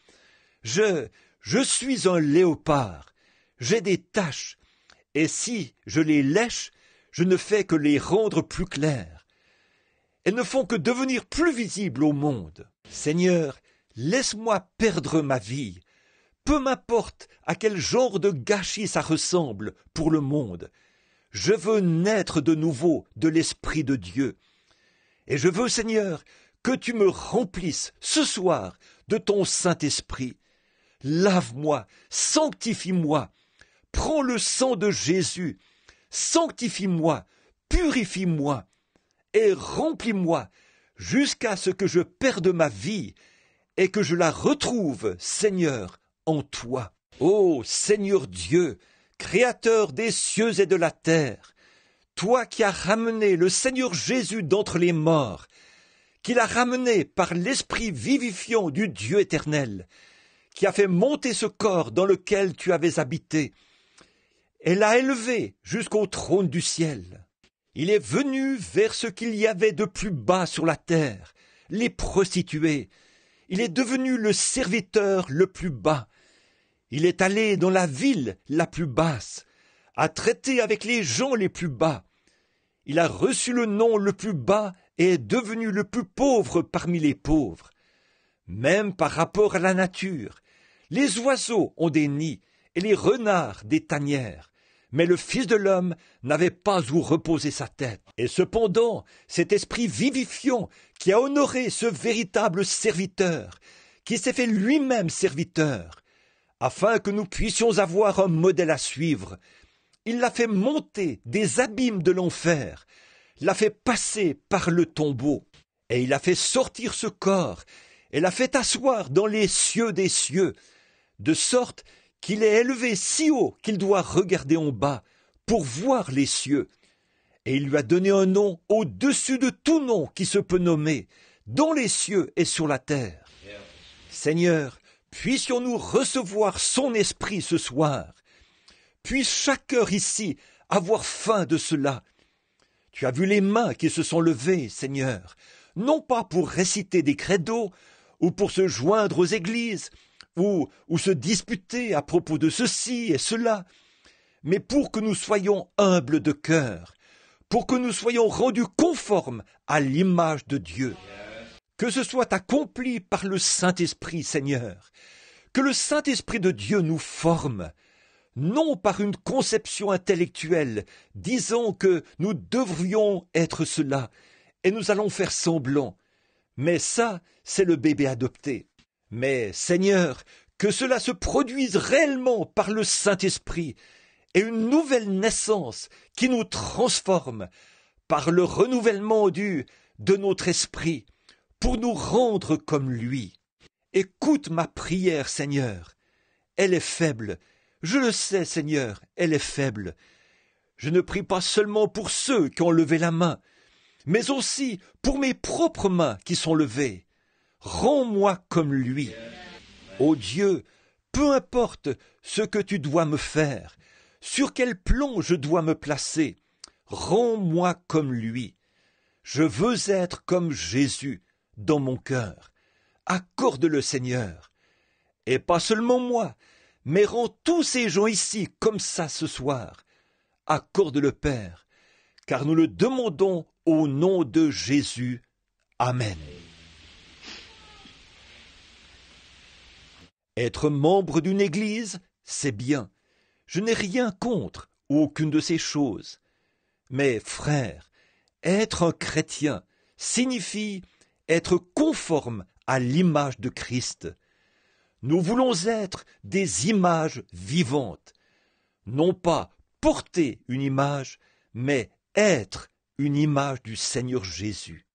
Je, je suis un léopard. J'ai des taches, et si je les lèche, je ne fais que les rendre plus clairs. Elles ne font que devenir plus visibles au monde. Seigneur, laisse-moi perdre ma vie, peu m'importe à quel genre de gâchis ça ressemble pour le monde. Je veux naître de nouveau de l'Esprit de Dieu. Et je veux, Seigneur, que tu me remplisses ce soir de ton Saint-Esprit. Lave-moi, sanctifie-moi, prends le sang de Jésus, sanctifie-moi, purifie-moi et remplis-moi jusqu'à ce que je perde ma vie et que je la retrouve, Seigneur, en toi. Ô Seigneur Dieu, Créateur des cieux et de la terre, toi qui as ramené le Seigneur Jésus d'entre les morts, qui l'a ramené par l'esprit vivifiant du Dieu éternel, qui a fait monter ce corps dans lequel tu avais habité, elle l'a élevé jusqu'au trône du ciel. Il est venu vers ce qu'il y avait de plus bas sur la terre, les prostituées. Il est devenu le serviteur le plus bas. Il est allé dans la ville la plus basse, a traité avec les gens les plus bas. Il a reçu le nom le plus bas et est devenu le plus pauvre parmi les pauvres. Même par rapport à la nature, les oiseaux ont des nids, et les renards des tanières. Mais le Fils de l'homme n'avait pas où reposer sa tête. Et cependant, cet esprit vivifiant qui a honoré ce véritable serviteur, qui s'est fait lui-même serviteur, afin que nous puissions avoir un modèle à suivre, il l'a fait monter des abîmes de l'enfer, l'a fait passer par le tombeau, et il a fait sortir ce corps, et l'a fait asseoir dans les cieux des cieux, de sorte qu'il est élevé si haut qu'il doit regarder en bas pour voir les cieux. Et il lui a donné un nom au-dessus de tout nom qui se peut nommer, dans les cieux et sur la terre. Seigneur, puissions-nous recevoir son esprit ce soir. Puisse chaque heure ici avoir faim de cela. Tu as vu les mains qui se sont levées, Seigneur, non pas pour réciter des credos ou pour se joindre aux églises, ou, se disputer à propos de ceci et cela, mais pour que nous soyons humbles de cœur, pour que nous soyons rendus conformes à l'image de Dieu. Que ce soit accompli par le Saint-Esprit, Seigneur, que le Saint-Esprit de Dieu nous forme, non par une conception intellectuelle, disant que nous devrions être cela, et nous allons faire semblant. Mais ça, c'est le bébé adopté. Mais, Seigneur, que cela se produise réellement par le Saint-Esprit, et une nouvelle naissance qui nous transforme par le renouvellement dû de notre esprit pour nous rendre comme lui. Écoute ma prière, Seigneur. Elle est faible. Je le sais, Seigneur, elle est faible. Je ne prie pas seulement pour ceux qui ont levé la main, mais aussi pour mes propres mains qui sont levées. Rends-moi comme lui. Ô Dieu, peu importe ce que tu dois me faire, sur quel plomb je dois me placer, rends-moi comme lui. Je veux être comme Jésus dans mon cœur. Accorde-le, Seigneur. Et pas seulement moi, mais rends tous ces gens ici comme ça ce soir. Accorde-le, Père, car nous le demandons au nom de Jésus. Amen. Être membre d'une Église, c'est bien. Je n'ai rien contre aucune de ces choses. Mais, frère, être un chrétien signifie être conforme à l'image de Christ. Nous voulons être des images vivantes, non pas porter une image, mais être une image du Seigneur Jésus.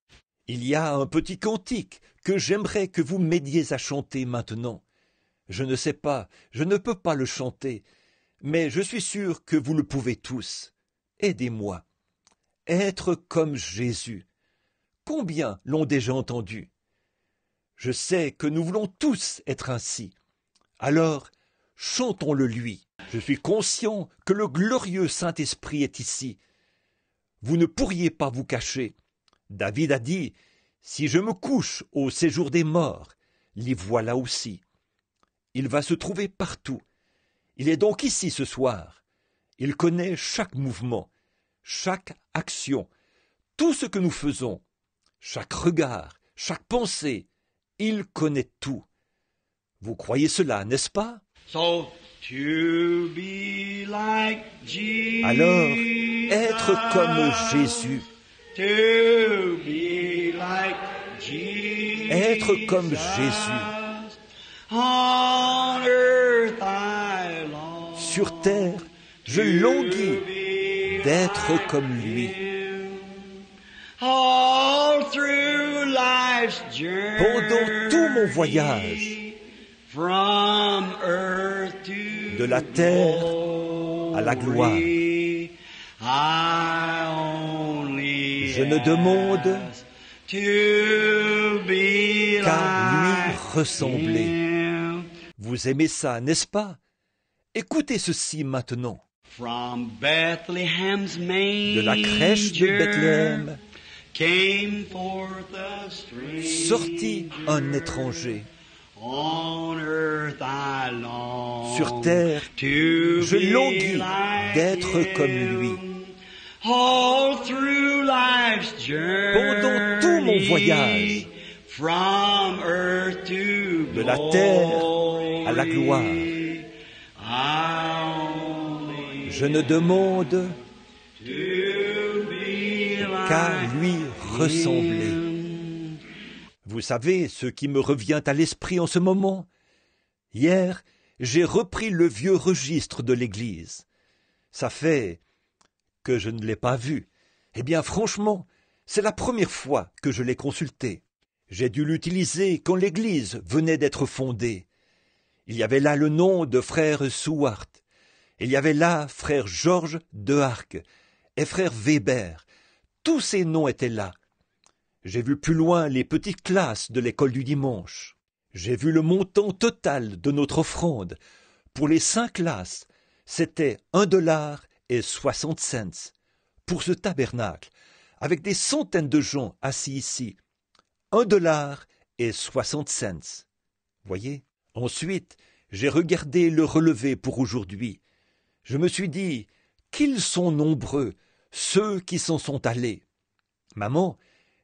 Il y a un petit cantique que j'aimerais que vous m'aidiez à chanter maintenant. Je ne sais pas, je ne peux pas le chanter, mais je suis sûr que vous le pouvez tous. Aidez-moi. Être comme Jésus. Combien l'ont déjà entendu Je sais que nous voulons tous être ainsi. Alors, chantons-le lui. Je suis conscient que le glorieux Saint-Esprit est ici. Vous ne pourriez pas vous cacher. David a dit, Si je me couche au séjour des morts, l'y voilà aussi. Il va se trouver partout. Il est donc ici ce soir. Il connaît chaque mouvement, chaque action, tout ce que nous faisons, chaque regard, chaque pensée. Il connaît tout. Vous croyez cela, n'est-ce pas Alors, être comme Jésus. être comme Jésus. Sur terre, je longue d'être comme lui. Pendant tout mon voyage, de la terre à la gloire, je ne demande qu'à lui ressembler. Vous aimez ça, n'est-ce pas Écoutez ceci maintenant. de la crèche de Bethléem sortit un étranger. Sur terre, je languis d'être comme lui. Pendant tout mon voyage, de la terre à la gloire. Je ne demande qu'à lui ressembler. Vous savez ce qui me revient à l'esprit en ce moment Hier, j'ai repris le vieux registre de l'Église. Ça fait que je ne l'ai pas vu. Eh bien, franchement, c'est la première fois que je l'ai consulté. J'ai dû l'utiliser quand l'Église venait d'être fondée. Il y avait là le nom de frère Souart, Il y avait là frère Georges de et frère Weber. Tous ces noms étaient là. J'ai vu plus loin les petites classes de l'école du dimanche. J'ai vu le montant total de notre offrande. Pour les cinq classes, c'était un dollar et soixante cents. Pour ce tabernacle, avec des centaines de gens assis ici, un dollar et soixante cents. Voyez Ensuite, j'ai regardé le relevé pour aujourd'hui. Je me suis dit, qu'ils sont nombreux, ceux qui s'en sont allés. Maman,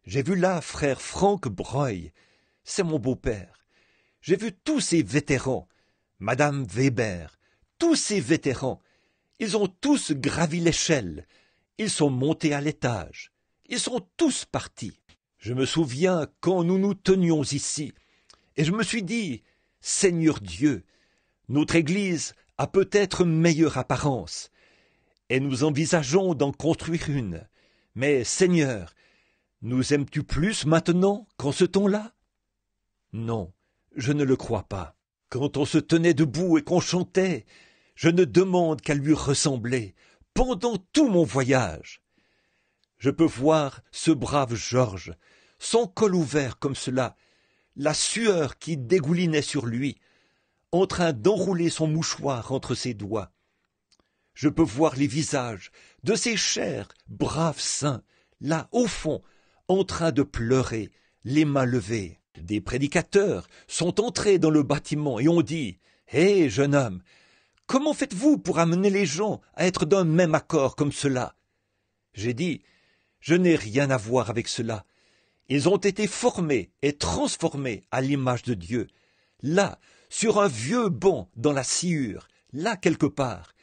j'ai vu là frère Franck Breuil, c'est mon beau-père. J'ai vu tous ces vétérans, Madame Weber, tous ces vétérans. Ils ont tous gravi l'échelle, ils sont montés à l'étage, ils sont tous partis. Je me souviens quand nous nous tenions ici, et je me suis dit, Seigneur Dieu, notre Église a peut-être meilleure apparence, et nous envisageons d'en construire une. Mais Seigneur, nous aimes-tu plus maintenant qu'en ce temps-là Non, je ne le crois pas. Quand on se tenait debout et qu'on chantait, je ne demande qu'à lui ressembler pendant tout mon voyage. Je peux voir ce brave Georges, son col ouvert comme cela, la sueur qui dégoulinait sur lui, en train d'enrouler son mouchoir entre ses doigts. Je peux voir les visages de ces chers, braves saints, là, au fond, en train de pleurer, les mains levées. Des prédicateurs sont entrés dans le bâtiment et ont dit Hé, jeune homme, comment faites-vous pour amener les gens à être d'un même accord comme cela J'ai dit Je n'ai rien à voir avec cela. Ils ont été formés et transformés à l'image de Dieu. Là, sur un vieux banc dans la sciure, là quelque part.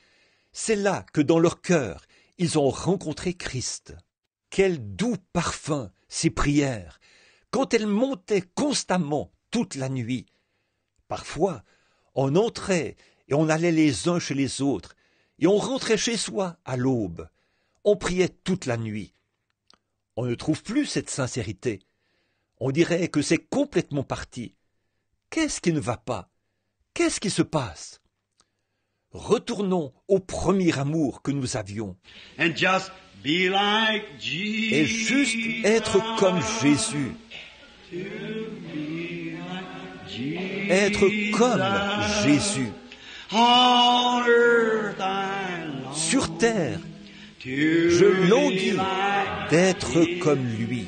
C'est là que dans leur cœur, ils ont rencontré Christ. Quel doux parfum ces prières, quand elles montaient constamment toute la nuit. Parfois, on entrait et on allait les uns chez les autres, et on rentrait chez soi à l'aube. On priait toute la nuit, on ne trouve plus cette sincérité. On dirait que c'est complètement parti. Qu'est-ce qui ne va pas Qu'est-ce qui se passe Retournons au premier amour que nous avions. Et juste être comme Jésus. être comme Jésus. Sur terre, je languis d'être comme lui.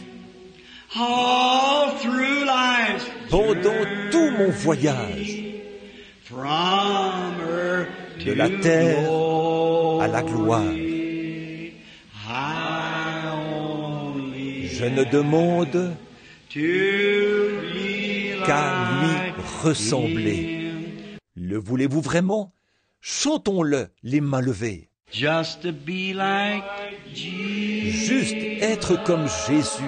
Pendant tout mon voyage, de la terre à la gloire, je ne demande qu'à lui ressembler. Le voulez-vous vraiment Chantons-le les mains levées. Just be like Juste être comme Jésus.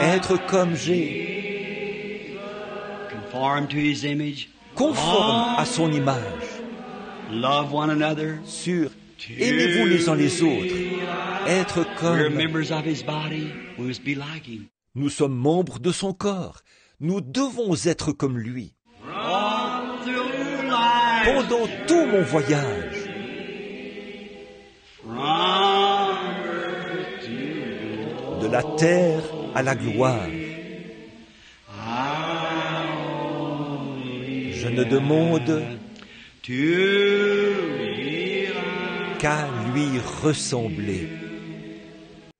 être comme Jésus. Conform to his image. Conforme à son image. Love one another. Sur aimez-vous les uns les autres. Être comme. Nous sommes membres de son corps. Nous devons être comme lui pendant tout mon voyage. De la terre à la gloire. Je ne demande qu'à lui ressembler.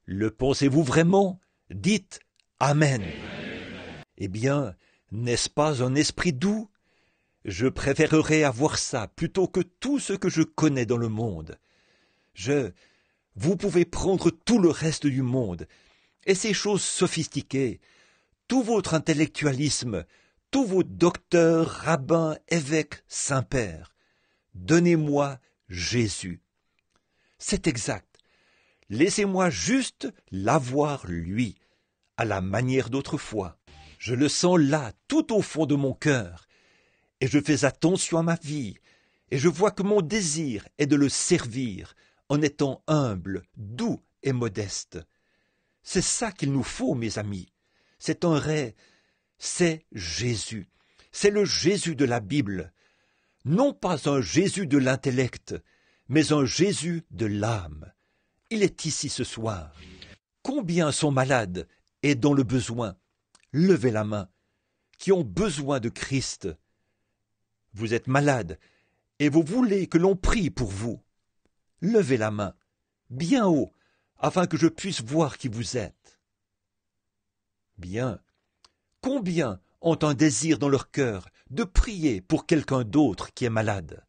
Le pensez-vous vraiment Dites Amen. Eh bien, n'est-ce pas un esprit doux je préférerais avoir ça plutôt que tout ce que je connais dans le monde. Je. Vous pouvez prendre tout le reste du monde, et ces choses sophistiquées, tout votre intellectualisme, tous vos docteurs, rabbins, évêques, saints-pères. Donnez-moi Jésus. C'est exact. Laissez-moi juste l'avoir lui, à la manière d'autrefois. Je le sens là, tout au fond de mon cœur et je fais attention à ma vie, et je vois que mon désir est de le servir en étant humble, doux et modeste. C'est ça qu'il nous faut, mes amis. C'est un rêve. C'est Jésus. C'est le Jésus de la Bible. Non pas un Jésus de l'intellect, mais un Jésus de l'âme. Il est ici ce soir. Combien sont malades et dans le besoin Levez la main. Qui ont besoin de Christ vous êtes malade, et vous voulez que l'on prie pour vous. Levez la main, bien haut, afin que je puisse voir qui vous êtes. Bien. Combien ont un désir dans leur cœur de prier pour quelqu'un d'autre qui est malade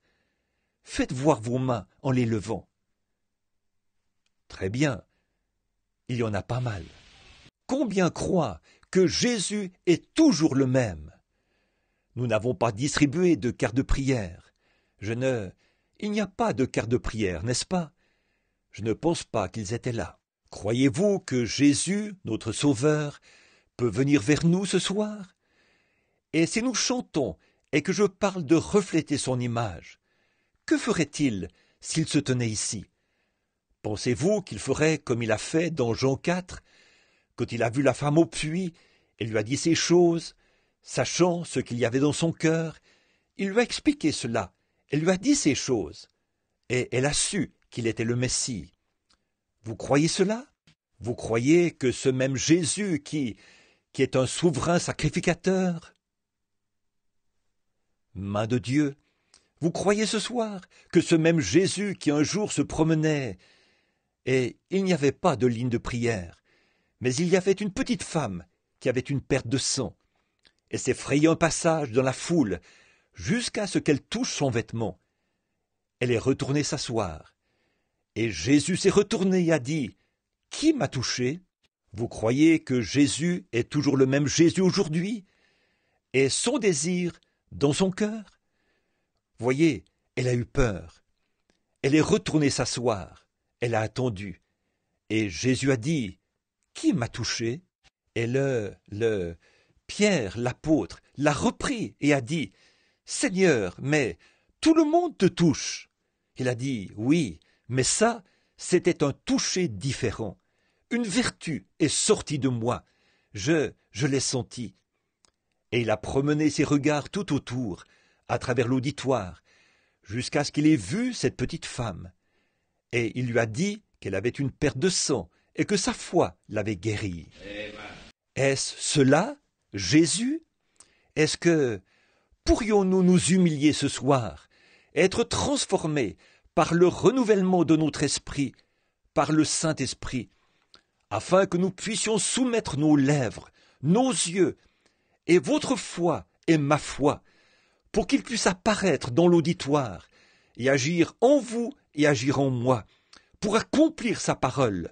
Faites voir vos mains en les levant. Très bien. Il y en a pas mal. Combien croient que Jésus est toujours le même nous n'avons pas distribué de cartes de prière. Je ne. Il n'y a pas de cartes de prière, n'est-ce pas Je ne pense pas qu'ils étaient là. Croyez-vous que Jésus, notre Sauveur, peut venir vers nous ce soir Et si nous chantons et que je parle de refléter son image, que ferait-il s'il se tenait ici Pensez-vous qu'il ferait comme il a fait dans Jean 4, quand il a vu la femme au puits et lui a dit ces choses Sachant ce qu'il y avait dans son cœur, il lui a expliqué cela, elle lui a dit ces choses, et elle a su qu'il était le Messie. Vous croyez cela Vous croyez que ce même Jésus qui, qui est un souverain sacrificateur Main de Dieu, vous croyez ce soir que ce même Jésus qui un jour se promenait, et il n'y avait pas de ligne de prière, mais il y avait une petite femme qui avait une perte de sang, et un passage dans la foule, jusqu'à ce qu'elle touche son vêtement. Elle est retournée s'asseoir. Et Jésus s'est retourné et a dit, Qui m'a touché Vous croyez que Jésus est toujours le même Jésus aujourd'hui Et son désir dans son cœur Voyez, elle a eu peur. Elle est retournée s'asseoir. Elle a attendu. Et Jésus a dit, Qui m'a touché Et le, le, Pierre, l'apôtre, l'a repris et a dit, Seigneur, mais tout le monde te touche. Il a dit, oui, mais ça, c'était un toucher différent. Une vertu est sortie de moi. Je, je l'ai senti. Et il a promené ses regards tout autour, à travers l'auditoire, jusqu'à ce qu'il ait vu cette petite femme. Et il lui a dit qu'elle avait une perte de sang et que sa foi l'avait guérie. Est-ce cela Jésus Est-ce que pourrions-nous nous humilier ce soir, être transformés par le renouvellement de notre esprit, par le Saint-Esprit, afin que nous puissions soumettre nos lèvres, nos yeux, et votre foi et ma foi, pour qu'il puisse apparaître dans l'auditoire, et agir en vous et agir en moi, pour accomplir sa parole,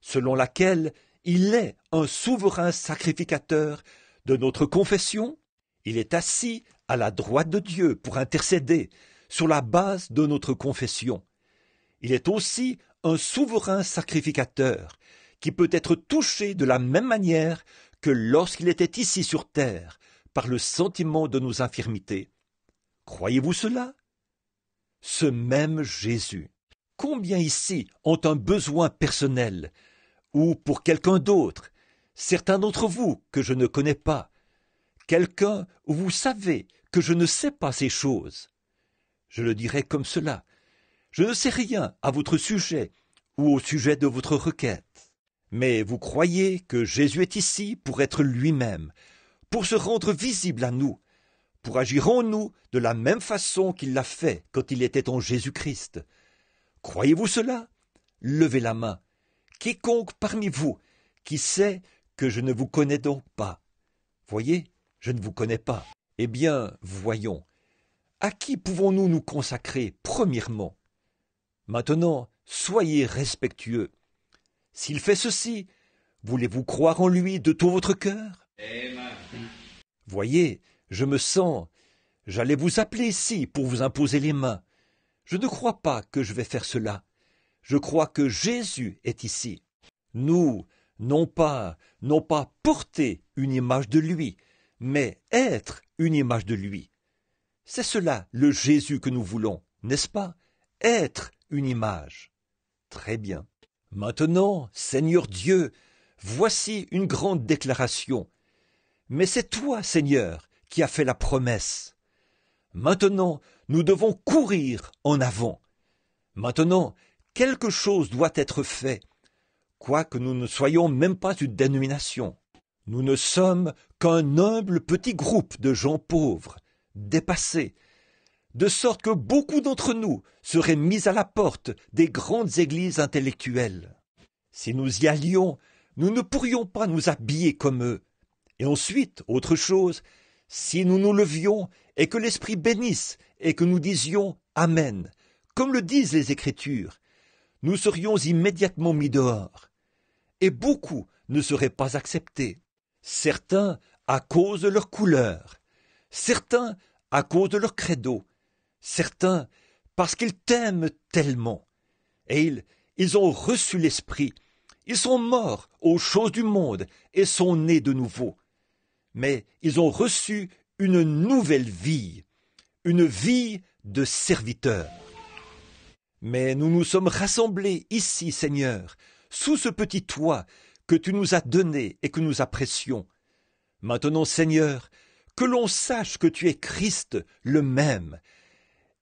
selon laquelle il est un souverain sacrificateur de notre confession, il est assis à la droite de Dieu pour intercéder sur la base de notre confession. Il est aussi un souverain sacrificateur qui peut être touché de la même manière que lorsqu'il était ici sur terre par le sentiment de nos infirmités. Croyez-vous cela Ce même Jésus, combien ici ont un besoin personnel ou pour quelqu'un d'autre certains d'entre vous que je ne connais pas, quelqu'un où vous savez que je ne sais pas ces choses. Je le dirai comme cela. Je ne sais rien à votre sujet ou au sujet de votre requête. Mais vous croyez que Jésus est ici pour être lui-même, pour se rendre visible à nous, pour agir en nous de la même façon qu'il l'a fait quand il était en Jésus-Christ. Croyez-vous cela Levez la main. Quiconque parmi vous qui sait que je ne vous connais donc pas. Voyez, je ne vous connais pas. Eh bien, voyons. À qui pouvons-nous nous consacrer, premièrement Maintenant, soyez respectueux. S'il fait ceci, voulez-vous croire en lui de tout votre cœur Voyez, je me sens. J'allais vous appeler ici pour vous imposer les mains. Je ne crois pas que je vais faire cela. Je crois que Jésus est ici. Nous, non pas, non pas porter une image de lui, mais être une image de lui. C'est cela le Jésus que nous voulons, n'est-ce pas Être une image. Très bien. Maintenant, Seigneur Dieu, voici une grande déclaration. Mais c'est toi, Seigneur, qui as fait la promesse. Maintenant, nous devons courir en avant. Maintenant, quelque chose doit être fait quoique nous ne soyons même pas une dénomination. Nous ne sommes qu'un humble petit groupe de gens pauvres, dépassés, de sorte que beaucoup d'entre nous seraient mis à la porte des grandes églises intellectuelles. Si nous y allions, nous ne pourrions pas nous habiller comme eux. Et ensuite, autre chose, si nous nous levions et que l'Esprit bénisse et que nous disions Amen, comme le disent les Écritures, nous serions immédiatement mis dehors et beaucoup ne seraient pas acceptés. Certains à cause de leur couleur, certains à cause de leur credo, certains parce qu'ils t'aiment tellement. Et ils, ils ont reçu l'Esprit, ils sont morts aux choses du monde et sont nés de nouveau. Mais ils ont reçu une nouvelle vie, une vie de serviteur. Mais nous nous sommes rassemblés ici, Seigneur, sous ce petit toit que tu nous as donné et que nous apprécions. Maintenant, Seigneur, que l'on sache que tu es Christ le même,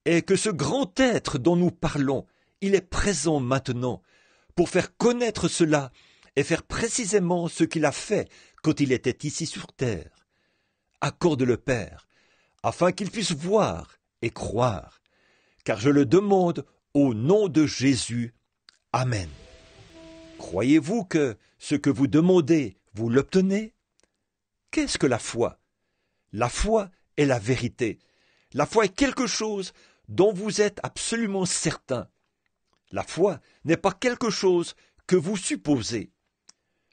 et que ce grand être dont nous parlons, il est présent maintenant, pour faire connaître cela et faire précisément ce qu'il a fait quand il était ici sur terre. Accorde le Père, afin qu'il puisse voir et croire, car je le demande au nom de Jésus. Amen. Croyez-vous que ce que vous demandez, vous l'obtenez Qu'est-ce que la foi La foi est la vérité. La foi est quelque chose dont vous êtes absolument certain. La foi n'est pas quelque chose que vous supposez.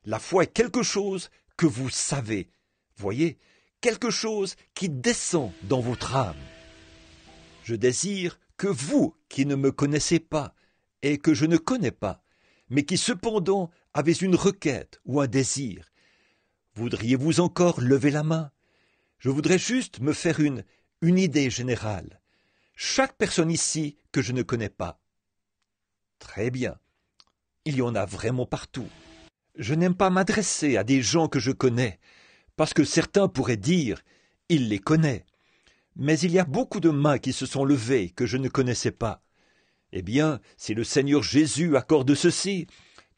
La foi est quelque chose que vous savez. Voyez, quelque chose qui descend dans votre âme. Je désire que vous qui ne me connaissez pas et que je ne connais pas, mais qui cependant avait une requête ou un désir, voudriez-vous encore lever la main Je voudrais juste me faire une, une idée générale. Chaque personne ici que je ne connais pas. Très bien. Il y en a vraiment partout. Je n'aime pas m'adresser à des gens que je connais, parce que certains pourraient dire il les connaît. Mais il y a beaucoup de mains qui se sont levées que je ne connaissais pas. Eh bien, si le Seigneur Jésus accorde ceci,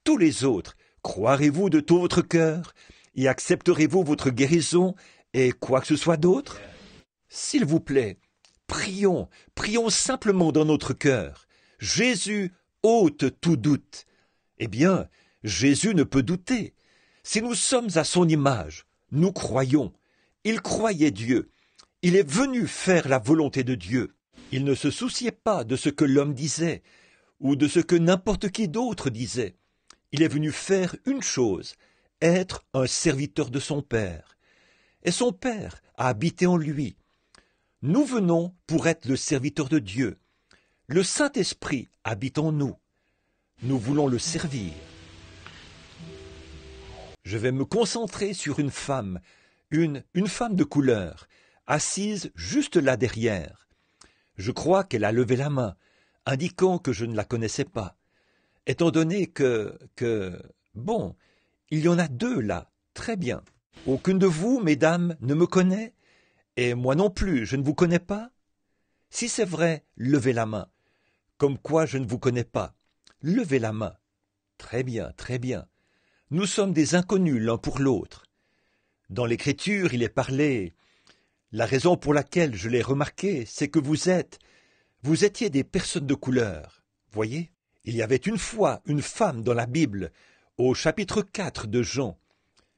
tous les autres, croirez-vous de tout votre cœur et accepterez-vous votre guérison et quoi que ce soit d'autre S'il vous plaît, prions, prions simplement dans notre cœur. Jésus ôte tout doute. Eh bien, Jésus ne peut douter. Si nous sommes à son image, nous croyons. Il croyait Dieu. Il est venu faire la volonté de Dieu. Il ne se souciait pas de ce que l'homme disait, ou de ce que n'importe qui d'autre disait. Il est venu faire une chose, être un serviteur de son Père. Et son Père a habité en lui. Nous venons pour être le serviteur de Dieu. Le Saint-Esprit habite en nous. Nous voulons le servir. Je vais me concentrer sur une femme, une, une femme de couleur, assise juste là derrière. Je crois qu'elle a levé la main, indiquant que je ne la connaissais pas. Étant donné que, que, bon, il y en a deux là, très bien. Aucune de vous, mesdames, ne me connaît, et moi non plus, je ne vous connais pas. Si c'est vrai, levez la main. Comme quoi je ne vous connais pas. Levez la main. Très bien, très bien. Nous sommes des inconnus l'un pour l'autre. Dans l'Écriture, il est parlé la raison pour laquelle je l'ai remarqué, c'est que vous êtes, vous étiez des personnes de couleur. Voyez, il y avait une fois une femme dans la Bible, au chapitre 4 de Jean.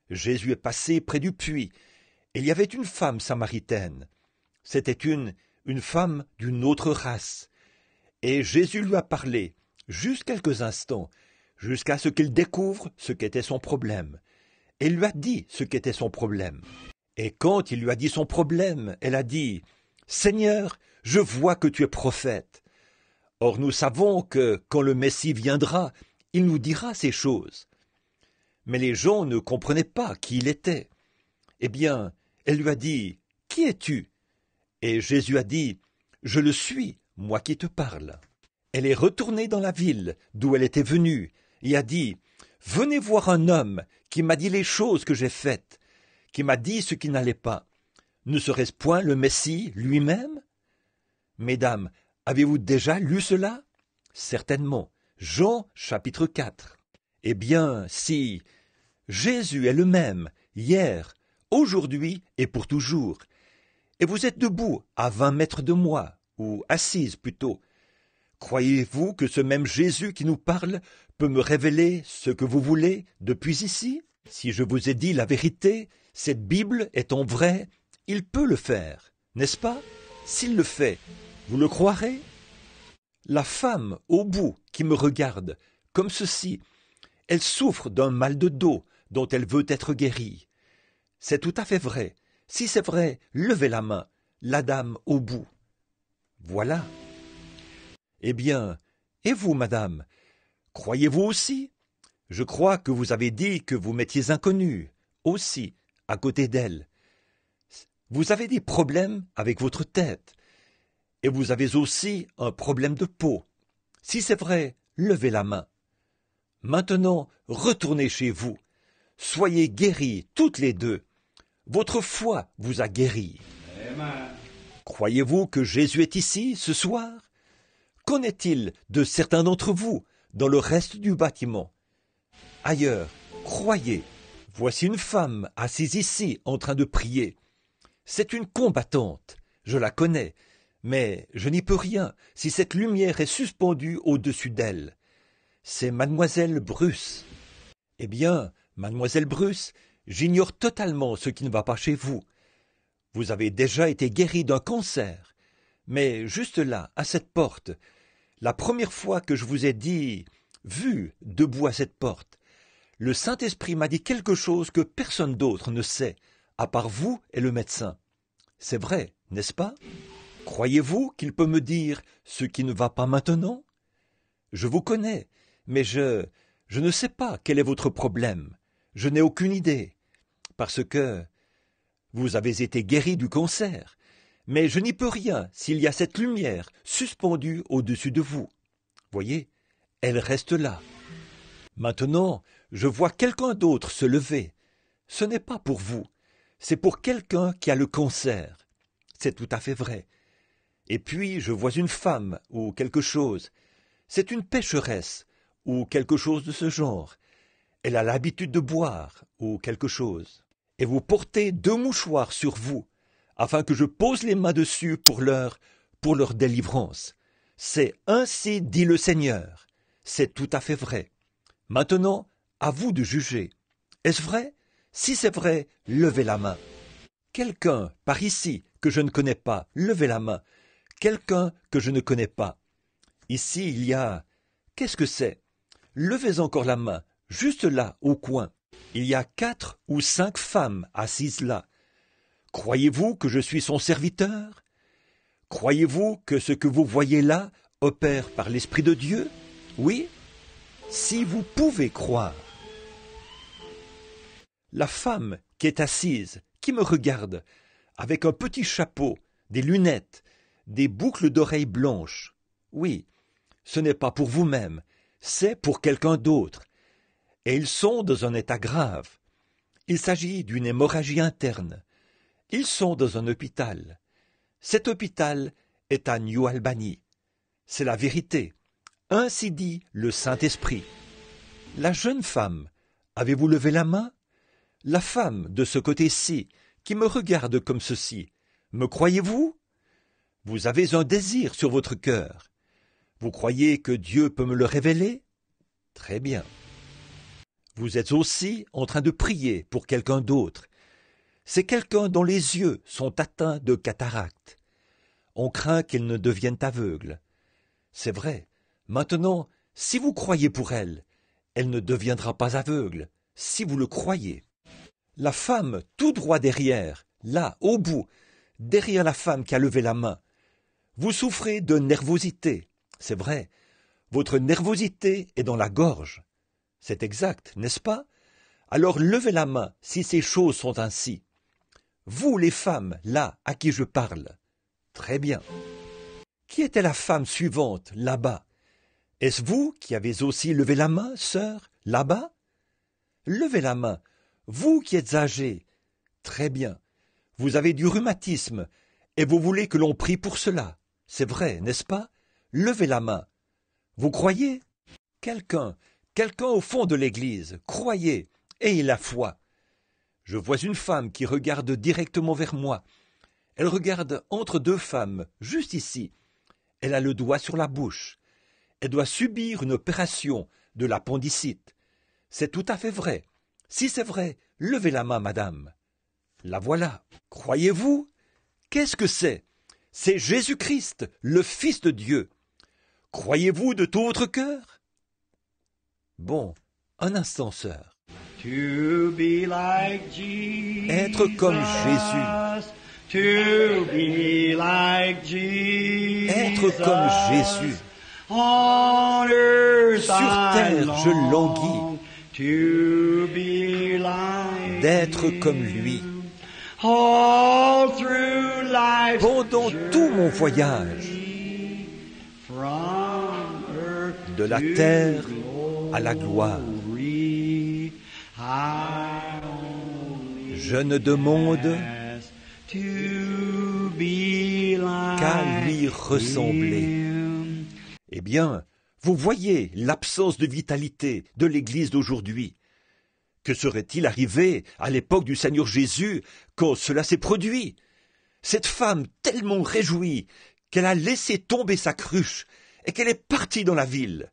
Jésus est passé près du puits. Il y avait une femme samaritaine. C'était une, une femme d'une autre race. Et Jésus lui a parlé, juste quelques instants, jusqu'à ce qu'il découvre ce qu'était son problème. Et il lui a dit ce qu'était son problème. Et quand il lui a dit son problème, elle a dit Seigneur, je vois que tu es prophète. Or nous savons que quand le Messie viendra, il nous dira ces choses. Mais les gens ne comprenaient pas qui il était. Eh bien, elle lui a dit Qui es-tu Et Jésus a dit Je le suis, moi qui te parle. Elle est retournée dans la ville d'où elle était venue et a dit Venez voir un homme qui m'a dit les choses que j'ai faites qui m'a dit ce qui n'allait pas, ne serait-ce point le Messie lui-même Mesdames, avez-vous déjà lu cela Certainement. Jean chapitre 4. Eh bien, si Jésus est le même, hier, aujourd'hui et pour toujours, et vous êtes debout à vingt mètres de moi, ou assise plutôt, croyez-vous que ce même Jésus qui nous parle peut me révéler ce que vous voulez depuis ici si je vous ai dit la vérité, cette Bible étant vraie, il peut le faire, n'est-ce pas S'il le fait, vous le croirez La femme au bout qui me regarde, comme ceci, elle souffre d'un mal de dos dont elle veut être guérie. C'est tout à fait vrai. Si c'est vrai, levez la main, la dame au bout. Voilà. Eh bien, et vous, madame, croyez-vous aussi je crois que vous avez dit que vous m'étiez inconnu, aussi, à côté d'elle. Vous avez des problèmes avec votre tête, et vous avez aussi un problème de peau. Si c'est vrai, levez la main. Maintenant, retournez chez vous. Soyez guéris toutes les deux. Votre foi vous a guéri. Croyez-vous que Jésus est ici ce soir Qu'en est-il de certains d'entre vous dans le reste du bâtiment ailleurs. Croyez. Voici une femme assise ici en train de prier. C'est une combattante. Je la connais. Mais je n'y peux rien si cette lumière est suspendue au-dessus d'elle. C'est mademoiselle Bruce. Eh bien, mademoiselle Bruce, j'ignore totalement ce qui ne va pas chez vous. Vous avez déjà été guérie d'un cancer. Mais juste là, à cette porte, la première fois que je vous ai dit vue » debout à cette porte, le Saint-Esprit m'a dit quelque chose que personne d'autre ne sait, à part vous et le médecin. C'est vrai, n'est-ce pas Croyez-vous qu'il peut me dire ce qui ne va pas maintenant Je vous connais, mais je... je ne sais pas quel est votre problème. Je n'ai aucune idée. Parce que... Vous avez été guéri du cancer, mais je n'y peux rien s'il y a cette lumière suspendue au-dessus de vous. Voyez, elle reste là. Maintenant, je vois quelqu'un d'autre se lever. Ce n'est pas pour vous, c'est pour quelqu'un qui a le cancer. C'est tout à fait vrai. Et puis je vois une femme ou quelque chose. C'est une pécheresse ou quelque chose de ce genre. Elle a l'habitude de boire ou quelque chose. Et vous portez deux mouchoirs sur vous, afin que je pose les mains dessus pour leur, pour leur délivrance. C'est ainsi dit le Seigneur. C'est tout à fait vrai. Maintenant, à vous de juger. Est-ce vrai Si c'est vrai, levez la main. Quelqu'un par ici que je ne connais pas, levez la main. Quelqu'un que je ne connais pas. Ici, il y a. Qu'est-ce que c'est Levez encore la main, juste là, au coin. Il y a quatre ou cinq femmes assises là. Croyez-vous que je suis son serviteur Croyez-vous que ce que vous voyez là opère par l'Esprit de Dieu Oui Si vous pouvez croire la femme qui est assise, qui me regarde, avec un petit chapeau, des lunettes, des boucles d'oreilles blanches. Oui, ce n'est pas pour vous-même, c'est pour quelqu'un d'autre. Et ils sont dans un état grave. Il s'agit d'une hémorragie interne. Ils sont dans un hôpital. Cet hôpital est à New Albany. C'est la vérité. Ainsi dit le Saint-Esprit. La jeune femme, avez-vous levé la main la femme de ce côté-ci, qui me regarde comme ceci, me croyez-vous Vous avez un désir sur votre cœur. Vous croyez que Dieu peut me le révéler Très bien. Vous êtes aussi en train de prier pour quelqu'un d'autre. C'est quelqu'un dont les yeux sont atteints de cataracte. On craint qu'il ne devienne aveugle. C'est vrai. Maintenant, si vous croyez pour elle, elle ne deviendra pas aveugle, si vous le croyez. La femme, tout droit derrière, là, au bout, derrière la femme qui a levé la main. Vous souffrez de nervosité, c'est vrai. Votre nervosité est dans la gorge. C'est exact, n'est-ce pas Alors levez la main si ces choses sont ainsi. Vous, les femmes, là, à qui je parle. Très bien. Qui était la femme suivante, là-bas Est-ce vous qui avez aussi levé la main, sœur, là-bas Levez la main, vous qui êtes âgé, très bien, vous avez du rhumatisme, et vous voulez que l'on prie pour cela. C'est vrai, n'est-ce pas Levez la main. Vous croyez Quelqu'un, quelqu'un au fond de l'Église, croyez, ayez la foi. Je vois une femme qui regarde directement vers moi. Elle regarde entre deux femmes, juste ici. Elle a le doigt sur la bouche. Elle doit subir une opération de l'appendicite. C'est tout à fait vrai. Si c'est vrai, levez la main, madame. La voilà. Croyez-vous Qu'est-ce que c'est C'est Jésus-Christ, le Fils de Dieu. Croyez-vous de tout autre cœur Bon, un instant, sœur. Être comme Jésus. Être comme Jésus. Sur terre, je languis d'être comme lui. Pendant tout mon voyage, de la terre à la gloire, je ne demande qu'à lui ressembler. Eh bien, vous voyez l'absence de vitalité de l'Église d'aujourd'hui. Que serait-il arrivé à l'époque du Seigneur Jésus quand cela s'est produit Cette femme tellement réjouie qu'elle a laissé tomber sa cruche et qu'elle est partie dans la ville.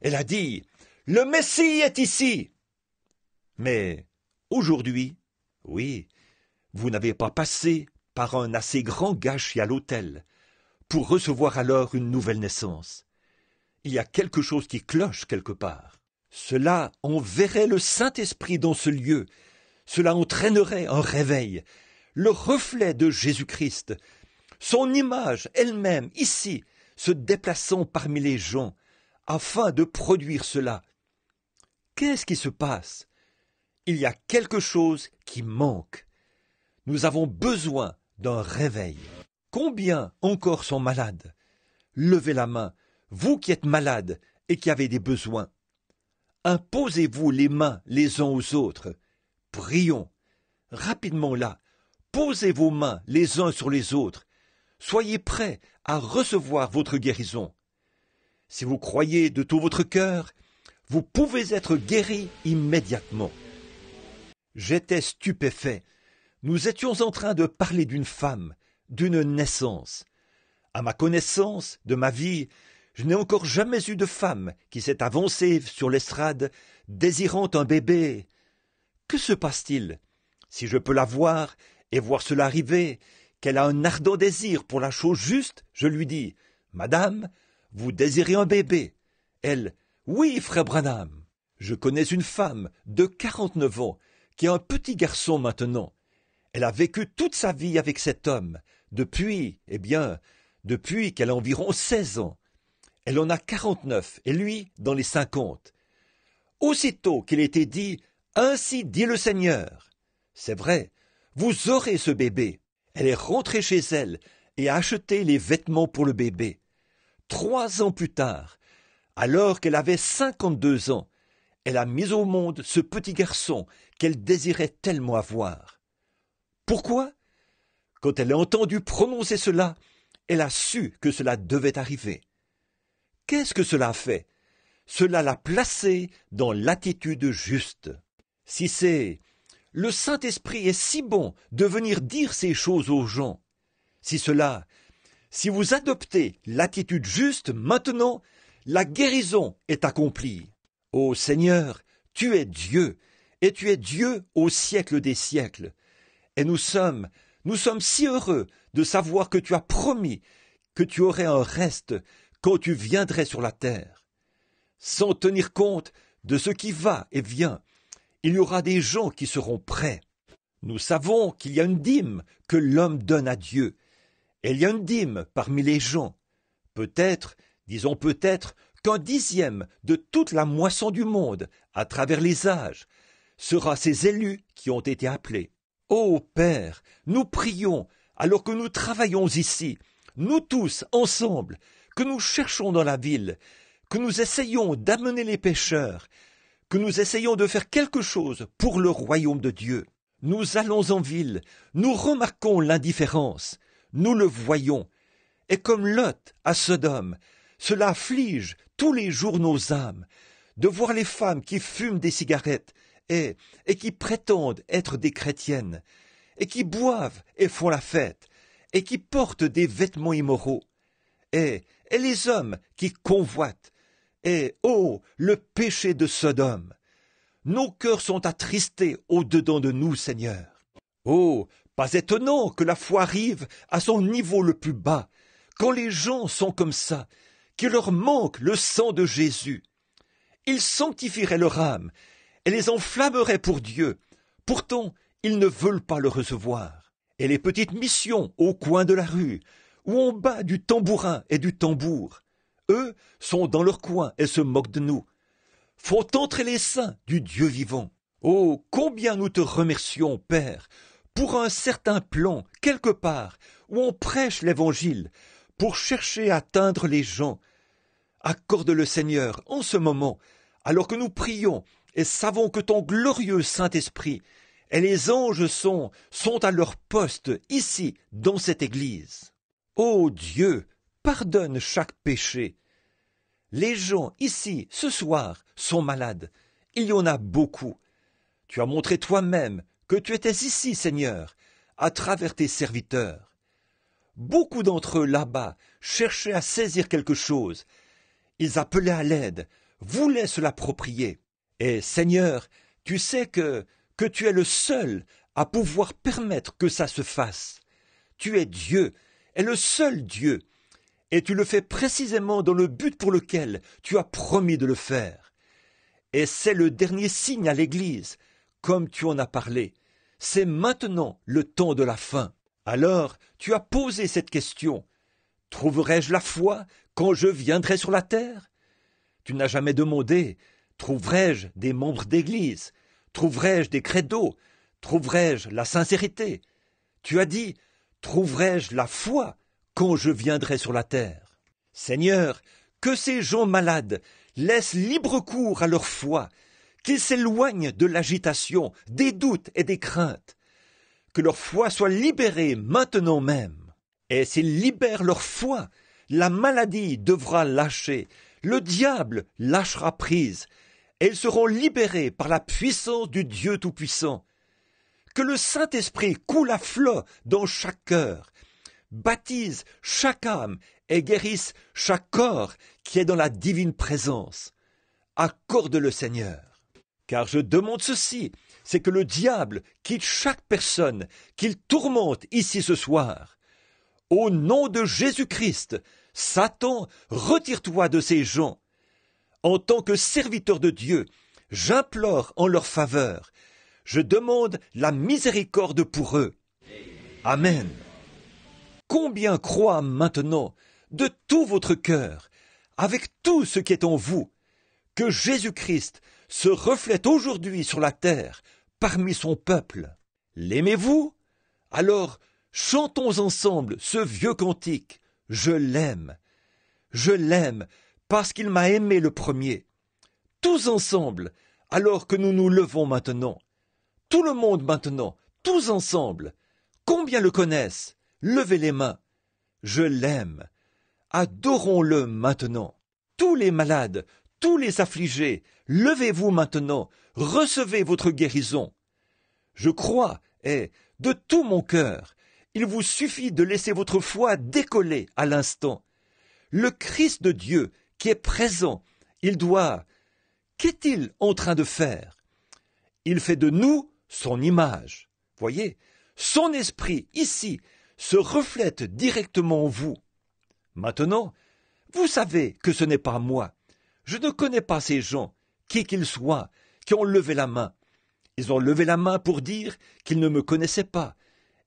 Elle a dit Le Messie est ici Mais aujourd'hui, oui, vous n'avez pas passé par un assez grand gâchis à l'autel pour recevoir alors une nouvelle naissance il y a quelque chose qui cloche quelque part. Cela enverrait le Saint-Esprit dans ce lieu, cela entraînerait un réveil, le reflet de Jésus-Christ, son image elle-même ici, se déplaçant parmi les gens, afin de produire cela. Qu'est-ce qui se passe Il y a quelque chose qui manque. Nous avons besoin d'un réveil. Combien encore sont malades Levez la main vous qui êtes malades et qui avez des besoins, imposez-vous les mains les uns aux autres. Prions. Rapidement là, posez vos mains les uns sur les autres. Soyez prêts à recevoir votre guérison. Si vous croyez de tout votre cœur, vous pouvez être guéri immédiatement. J'étais stupéfait. Nous étions en train de parler d'une femme, d'une naissance. À ma connaissance de ma vie, je n'ai encore jamais eu de femme qui s'est avancée sur l'estrade désirant un bébé. Que se passe-t-il Si je peux la voir et voir cela arriver, qu'elle a un ardent désir pour la chose juste, je lui dis Madame, vous désirez un bébé. Elle Oui, frère Branham. Je connais une femme de quarante-neuf ans qui a un petit garçon maintenant. Elle a vécu toute sa vie avec cet homme, depuis, eh bien, depuis qu'elle a environ seize ans. Elle en a quarante-neuf, et lui dans les cinquante. Aussitôt qu'il était dit Ainsi dit le Seigneur, c'est vrai, vous aurez ce bébé. Elle est rentrée chez elle et a acheté les vêtements pour le bébé. Trois ans plus tard, alors qu'elle avait cinquante-deux ans, elle a mis au monde ce petit garçon qu'elle désirait tellement avoir. Pourquoi Quand elle a entendu prononcer cela, elle a su que cela devait arriver. Qu'est-ce que cela fait Cela l'a placé dans l'attitude juste. Si c'est le Saint-Esprit est si bon de venir dire ces choses aux gens, si cela, si vous adoptez l'attitude juste maintenant, la guérison est accomplie. Ô Seigneur, tu es Dieu, et tu es Dieu au siècle des siècles. Et nous sommes, nous sommes si heureux de savoir que tu as promis que tu aurais un reste, quand tu viendrais sur la terre. Sans tenir compte de ce qui va et vient, il y aura des gens qui seront prêts. Nous savons qu'il y a une dîme que l'homme donne à Dieu, et il y a une dîme parmi les gens. Peut-être, disons peut-être, qu'un dixième de toute la moisson du monde, à travers les âges, sera ces élus qui ont été appelés. Ô Père, nous prions, alors que nous travaillons ici, nous tous ensemble, que nous cherchons dans la ville, que nous essayons d'amener les pécheurs, que nous essayons de faire quelque chose pour le royaume de Dieu. Nous allons en ville, nous remarquons l'indifférence, nous le voyons, et comme Lot à Sodome, cela afflige tous les jours nos âmes, de voir les femmes qui fument des cigarettes et, et qui prétendent être des chrétiennes, et qui boivent et font la fête, et qui portent des vêtements immoraux, et, et les hommes qui convoitent. Et oh, le péché de Sodome Nos cœurs sont attristés au-dedans de nous, Seigneur. Oh, pas étonnant que la foi arrive à son niveau le plus bas, quand les gens sont comme ça, qu'il leur manque le sang de Jésus. Ils sanctifieraient leur âme et les enflammeraient pour Dieu. Pourtant, ils ne veulent pas le recevoir. Et les petites missions au coin de la rue, où on bat du tambourin et du tambour. Eux sont dans leur coin et se moquent de nous. Font entrer les saints du Dieu vivant. Oh, combien nous te remercions, Père, pour un certain plan, quelque part, où on prêche l'Évangile, pour chercher à atteindre les gens. Accorde-le, Seigneur, en ce moment, alors que nous prions et savons que ton glorieux Saint-Esprit et les anges sont, sont à leur poste ici, dans cette Église. Ô Dieu, pardonne chaque péché. Les gens ici, ce soir, sont malades. Il y en a beaucoup. Tu as montré toi-même que tu étais ici, Seigneur, à travers tes serviteurs. Beaucoup d'entre eux là-bas cherchaient à saisir quelque chose. Ils appelaient à l'aide, voulaient se l'approprier. Et Seigneur, tu sais que, que tu es le seul à pouvoir permettre que ça se fasse. Tu es Dieu, est le seul Dieu, et tu le fais précisément dans le but pour lequel tu as promis de le faire. Et c'est le dernier signe à l'Église, comme tu en as parlé. C'est maintenant le temps de la fin. Alors, tu as posé cette question. Trouverai-je la foi quand je viendrai sur la terre Tu n'as jamais demandé Trouverai-je des membres d'Église Trouverai-je des credos Trouverai-je la sincérité Tu as dit trouverai-je la foi quand je viendrai sur la terre Seigneur, que ces gens malades laissent libre cours à leur foi, qu'ils s'éloignent de l'agitation, des doutes et des craintes, que leur foi soit libérée maintenant même. Et s'ils libèrent leur foi, la maladie devra lâcher, le diable lâchera prise, et ils seront libérés par la puissance du Dieu Tout-Puissant, que le Saint-Esprit coule à flot dans chaque cœur, baptise chaque âme et guérisse chaque corps qui est dans la divine présence. Accorde-le Seigneur. Car je demande ceci, c'est que le diable quitte chaque personne qu'il tourmente ici ce soir. Au nom de Jésus-Christ, Satan, retire-toi de ces gens. En tant que serviteur de Dieu, j'implore en leur faveur je demande la miséricorde pour eux. Amen. Combien croient maintenant, de tout votre cœur, avec tout ce qui est en vous, que Jésus-Christ se reflète aujourd'hui sur la terre, parmi son peuple. L'aimez-vous Alors, chantons ensemble ce vieux cantique. Je l'aime. Je l'aime parce qu'il m'a aimé le premier. Tous ensemble, alors que nous nous levons maintenant tout le monde maintenant, tous ensemble. Combien le connaissent Levez les mains. Je l'aime. Adorons-le maintenant. Tous les malades, tous les affligés, levez-vous maintenant, recevez votre guérison. Je crois, et de tout mon cœur, il vous suffit de laisser votre foi décoller à l'instant. Le Christ de Dieu, qui est présent, il doit... Qu'est-il en train de faire Il fait de nous son image. Voyez, son esprit ici se reflète directement en vous. Maintenant, vous savez que ce n'est pas moi. Je ne connais pas ces gens, qui qu'ils soient, qui ont levé la main. Ils ont levé la main pour dire qu'ils ne me connaissaient pas,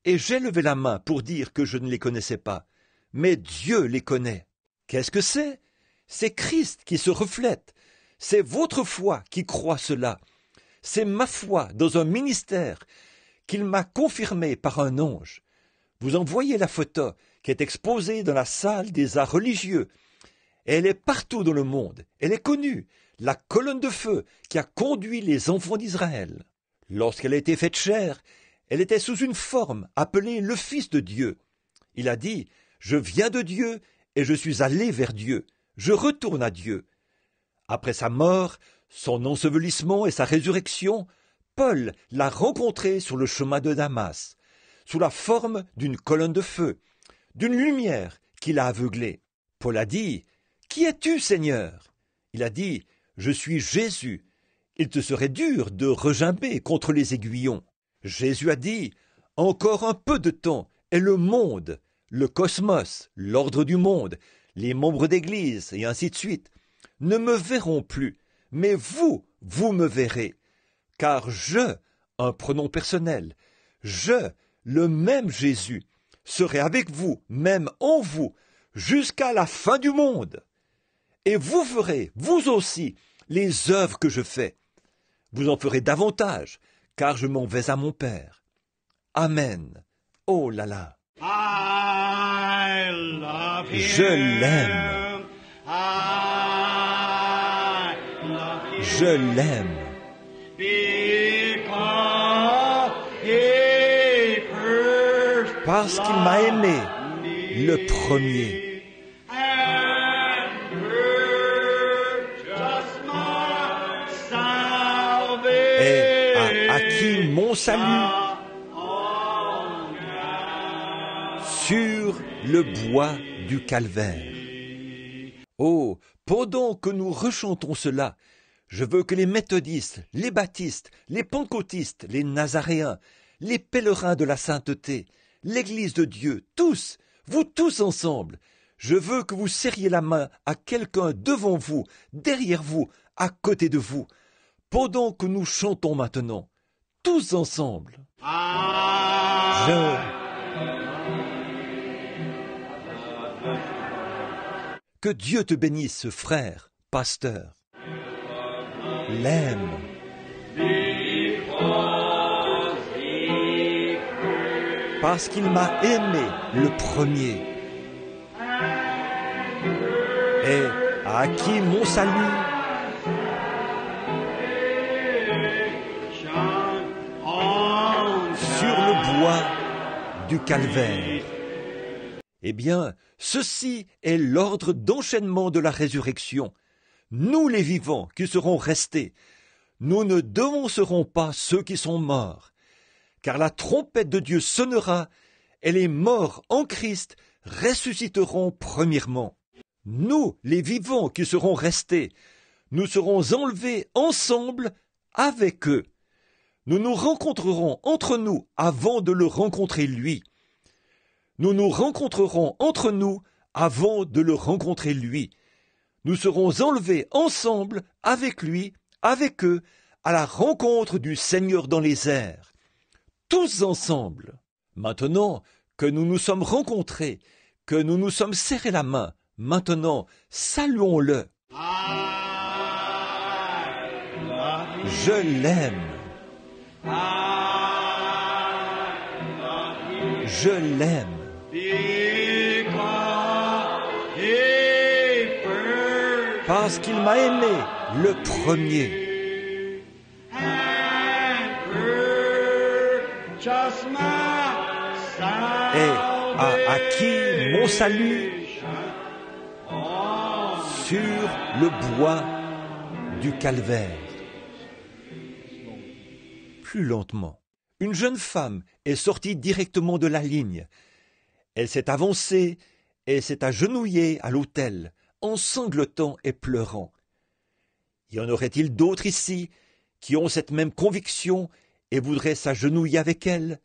et j'ai levé la main pour dire que je ne les connaissais pas. Mais Dieu les connaît. Qu'est-ce que c'est C'est Christ qui se reflète. C'est votre foi qui croit cela c'est ma foi dans un ministère qu'il m'a confirmé par un ange. Vous en voyez la photo qui est exposée dans la salle des arts religieux. Elle est partout dans le monde. Elle est connue. La colonne de feu qui a conduit les enfants d'Israël. Lorsqu'elle a été faite chair, elle était sous une forme appelée le Fils de Dieu. Il a dit, Je viens de Dieu et je suis allé vers Dieu. Je retourne à Dieu. Après sa mort, son ensevelissement et sa résurrection, Paul l'a rencontré sur le chemin de Damas, sous la forme d'une colonne de feu, d'une lumière qui l'a aveuglé. Paul a dit Qui es-tu, Seigneur Il a dit Je suis Jésus. Il te serait dur de regimber contre les aiguillons. Jésus a dit Encore un peu de temps, et le monde, le cosmos, l'ordre du monde, les membres d'Église, et ainsi de suite, ne me verront plus, mais vous, vous me verrez, car je, un pronom personnel, je, le même Jésus, serai avec vous, même en vous, jusqu'à la fin du monde. Et vous ferez, vous aussi, les œuvres que je fais. Vous en ferez davantage, car je m'en vais à mon Père. Amen. Oh là là. Je l'aime. je l'aime. Parce qu'il m'a aimé le premier. qui mon salut sur le bois du calvaire. Oh, pendant que nous rechantons cela, je veux que les méthodistes, les baptistes, les pancotistes, les nazaréens, les pèlerins de la sainteté, l'Église de Dieu, tous, vous tous ensemble, je veux que vous serriez la main à quelqu'un devant vous, derrière vous, à côté de vous, pendant que nous chantons maintenant, tous ensemble. Que Dieu te bénisse, frère, pasteur l'aime. Parce qu'il m'a aimé le premier. Et à qui mon salut Sur le bois du calvaire. Eh bien, ceci est l'ordre d'enchaînement de la résurrection nous les vivants qui serons restés, nous ne devancerons pas ceux qui sont morts, car la trompette de Dieu sonnera, et les morts en Christ ressusciteront premièrement. Nous, les vivants qui serons restés, nous serons enlevés ensemble avec eux. Nous nous rencontrerons entre nous avant de le rencontrer lui. Nous nous rencontrerons entre nous avant de le rencontrer lui nous serons enlevés ensemble avec lui, avec eux, à la rencontre du Seigneur dans les airs, tous ensemble. Maintenant que nous nous sommes rencontrés, que nous nous sommes serrés la main, maintenant saluons-le. Je l'aime. Je l'aime. parce qu'il m'a aimé le premier. Et a acquis mon salut sur le bois du calvaire. Plus lentement, une jeune femme est sortie directement de la ligne. Elle s'est avancée et s'est agenouillée à l'autel en sanglotant et pleurant. Y en aurait-il d'autres ici qui ont cette même conviction et voudraient s'agenouiller avec elle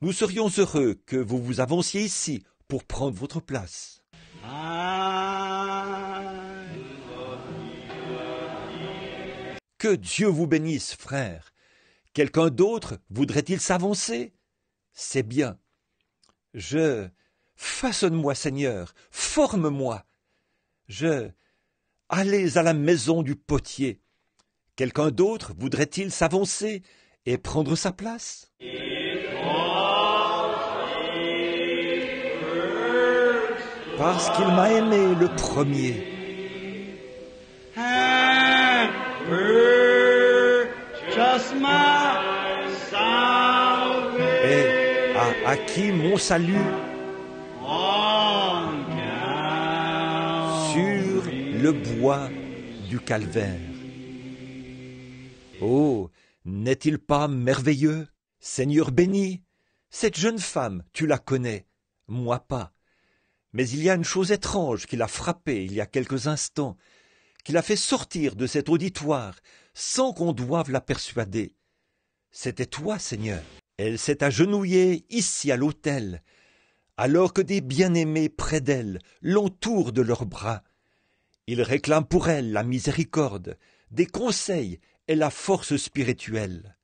Nous serions heureux que vous vous avanciez ici pour prendre votre place. Que Dieu vous bénisse, frère. Quelqu'un d'autre voudrait-il s'avancer C'est bien. Je... Façonne-moi, Seigneur, forme-moi, je. Allez à la maison du potier. Quelqu'un d'autre voudrait-il s'avancer et prendre sa place? Parce qu'il m'a aimé le premier. Et a acquis mon salut le bois du calvaire. Oh, n'est-il pas merveilleux Seigneur béni Cette jeune femme, tu la connais, moi pas. Mais il y a une chose étrange qui l'a frappée il y a quelques instants, qui l'a fait sortir de cet auditoire sans qu'on doive la persuader. C'était toi, Seigneur. Elle s'est agenouillée ici à l'autel, alors que des bien-aimés près d'elle l'entourent de leurs bras. Il réclame pour elle la miséricorde, des conseils et la force spirituelle.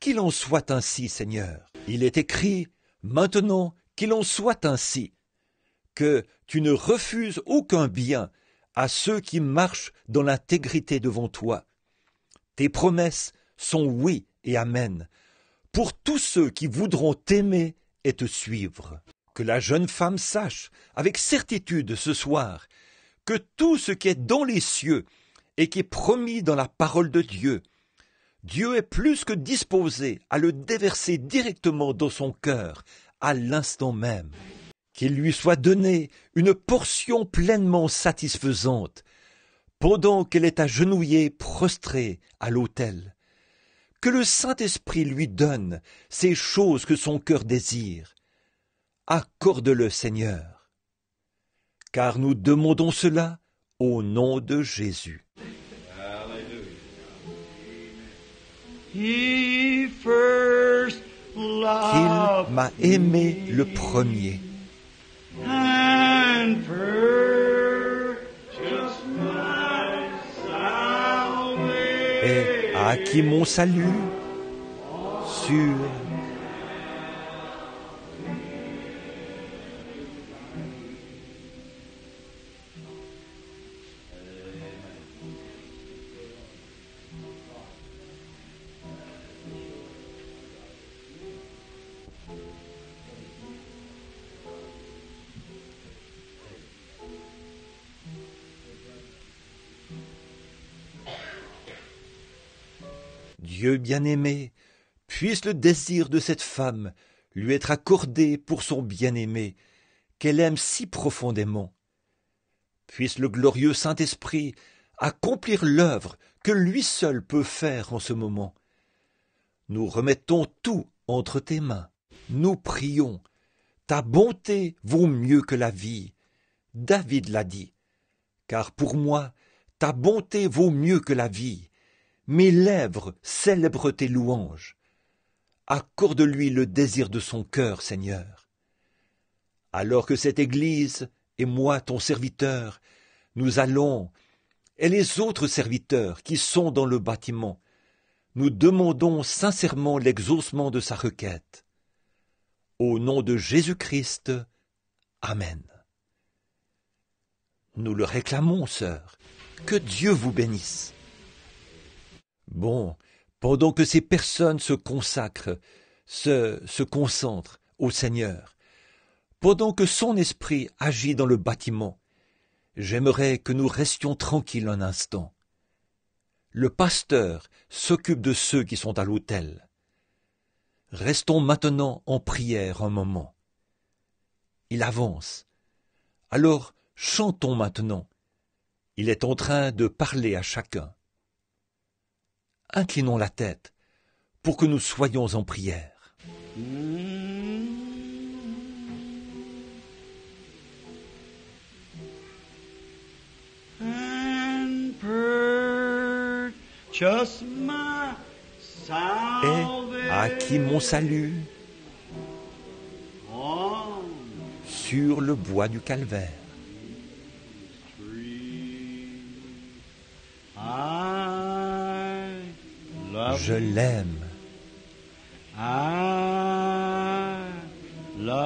Qu'il en soit ainsi, Seigneur. Il est écrit, maintenant qu'il en soit ainsi, que tu ne refuses aucun bien à ceux qui marchent dans l'intégrité devant toi. Tes promesses sont oui et amen pour tous ceux qui voudront t'aimer et te suivre. Que la jeune femme sache avec certitude ce soir que tout ce qui est dans les cieux et qui est promis dans la parole de Dieu, Dieu est plus que disposé à le déverser directement dans son cœur, à l'instant même. Qu'il lui soit donné une portion pleinement satisfaisante, pendant qu'elle est agenouillée, prostrée à l'autel. Que le Saint-Esprit lui donne ces choses que son cœur désire. Accorde-le, Seigneur car nous demandons cela au nom de Jésus. Il m'a aimé le premier. Et à qui mon salut sur Dieu bien-aimé, puisse le désir de cette femme lui être accordé pour son bien-aimé, qu'elle aime si profondément. Puisse le glorieux Saint-Esprit accomplir l'œuvre que lui seul peut faire en ce moment. Nous remettons tout entre tes mains. Nous prions. Ta bonté vaut mieux que la vie. David l'a dit. Car pour moi, ta bonté vaut mieux que la vie mes lèvres célèbrent tes louanges. Accorde-lui le désir de son cœur, Seigneur. Alors que cette Église et moi, ton serviteur, nous allons, et les autres serviteurs qui sont dans le bâtiment, nous demandons sincèrement l'exaucement de sa requête. Au nom de Jésus-Christ, Amen. Nous le réclamons, sœur. Que Dieu vous bénisse. Bon, pendant que ces personnes se consacrent, se, se concentrent au Seigneur, pendant que son esprit agit dans le bâtiment, j'aimerais que nous restions tranquilles un instant. Le pasteur s'occupe de ceux qui sont à l'autel. Restons maintenant en prière un moment. Il avance. Alors chantons maintenant. Il est en train de parler à chacun inclinons la tête pour que nous soyons en prière. Et à qui mon salut sur le bois du calvaire. Je l'aime.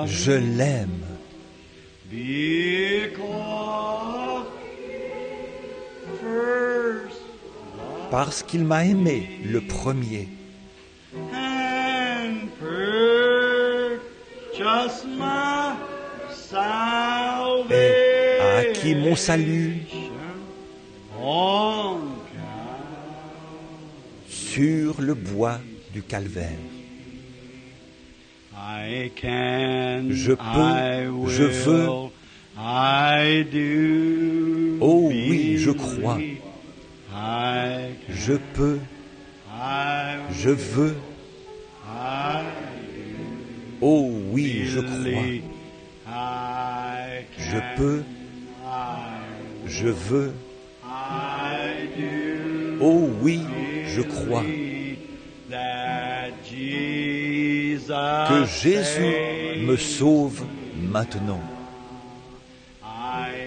Je l'aime. Parce qu'il m'a aimé le premier. Et qui acquis mon salut. le bois du calvaire. Je peux, je veux. Oh oui, je crois. Je peux. Je veux. Oh oui, je crois. Je peux. Je veux. Oh oui, je crois que Jésus me sauve maintenant.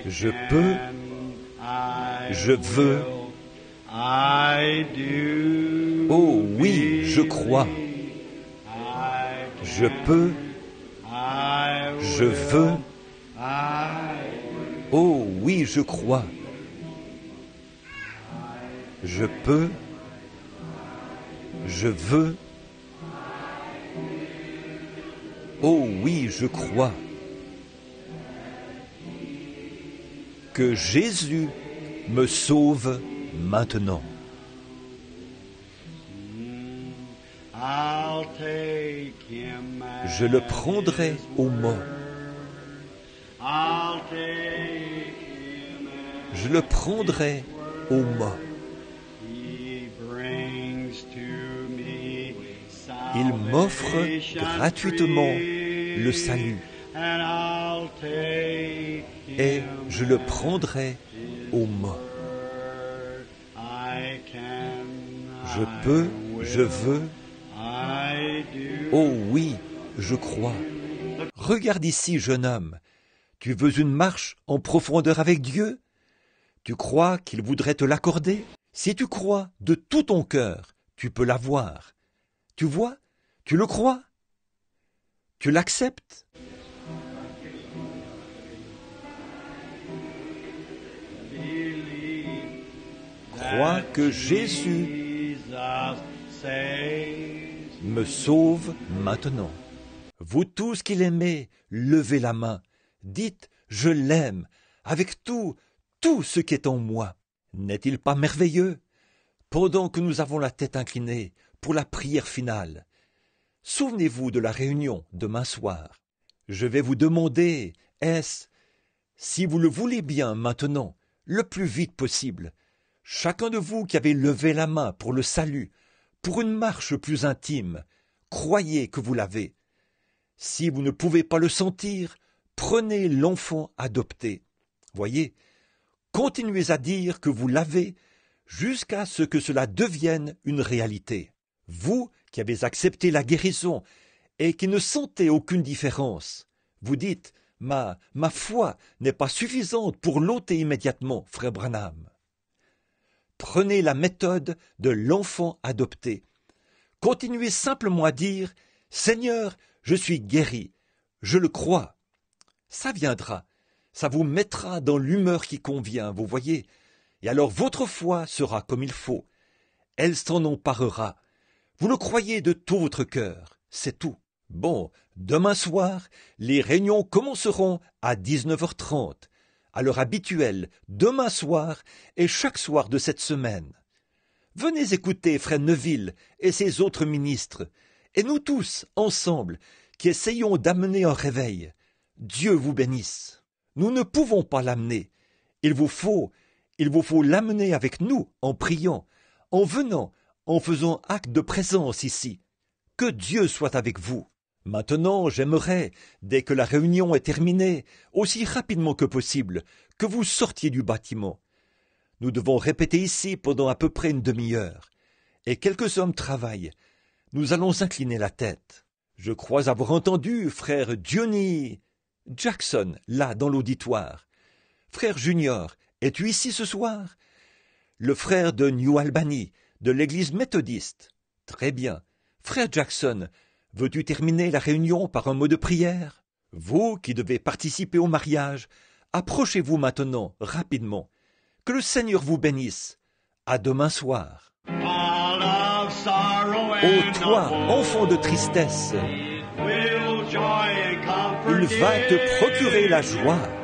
Je peux, je veux. Oh oui, je crois. Je peux, je veux. Oh oui, je crois. Je peux, je veux. Oh oui, je crois que Jésus me sauve maintenant. Je le prendrai au mort. Je le prendrai au mot. Il m'offre gratuitement le salut. Et je le prendrai au mot. Je peux, je veux. Oh oui, je crois. Regarde ici, jeune homme. Tu veux une marche en profondeur avec Dieu Tu crois qu'il voudrait te l'accorder Si tu crois de tout ton cœur, tu peux l'avoir. Tu vois, tu le crois Tu l'acceptes Crois que Jésus me sauve maintenant. Vous tous qui l'aimez, levez la main. Dites, je l'aime, avec tout, tout ce qui est en moi. N'est-il pas merveilleux Pendant que nous avons la tête inclinée pour la prière finale, Souvenez-vous de la réunion demain soir. Je vais vous demander, est-ce, si vous le voulez bien maintenant, le plus vite possible, chacun de vous qui avez levé la main pour le salut, pour une marche plus intime, croyez que vous l'avez. Si vous ne pouvez pas le sentir, prenez l'enfant adopté. Voyez, continuez à dire que vous l'avez jusqu'à ce que cela devienne une réalité. Vous qui avez accepté la guérison et qui ne sentait aucune différence. Vous dites, ma, ma foi n'est pas suffisante pour l'ôter immédiatement, frère Branham. Prenez la méthode de l'enfant adopté. Continuez simplement à dire, Seigneur, je suis guéri, je le crois. Ça viendra, ça vous mettra dans l'humeur qui convient, vous voyez, et alors votre foi sera comme il faut. Elle s'en emparera, vous le croyez de tout votre cœur, c'est tout. Bon, demain soir, les réunions commenceront à 19h30, à l'heure habituelle, demain soir et chaque soir de cette semaine. Venez écouter Frère Neuville et ses autres ministres, et nous tous, ensemble, qui essayons d'amener un réveil. Dieu vous bénisse. Nous ne pouvons pas l'amener. Il vous faut, il vous faut l'amener avec nous en priant, en venant, en faisant acte de présence ici. Que Dieu soit avec vous. Maintenant, j'aimerais, dès que la réunion est terminée, aussi rapidement que possible, que vous sortiez du bâtiment. Nous devons répéter ici pendant à peu près une demi-heure. Et quelques hommes travaillent. Nous allons incliner la tête. Je crois avoir entendu frère Johnny Jackson, là, dans l'auditoire. Frère Junior, es-tu ici ce soir? Le frère de New Albany, de l'Église méthodiste. Très bien. Frère Jackson, veux-tu terminer la réunion par un mot de prière Vous qui devez participer au mariage, approchez-vous maintenant, rapidement. Que le Seigneur vous bénisse. À demain soir. Ô toi, enfant de tristesse, il va te procurer la joie.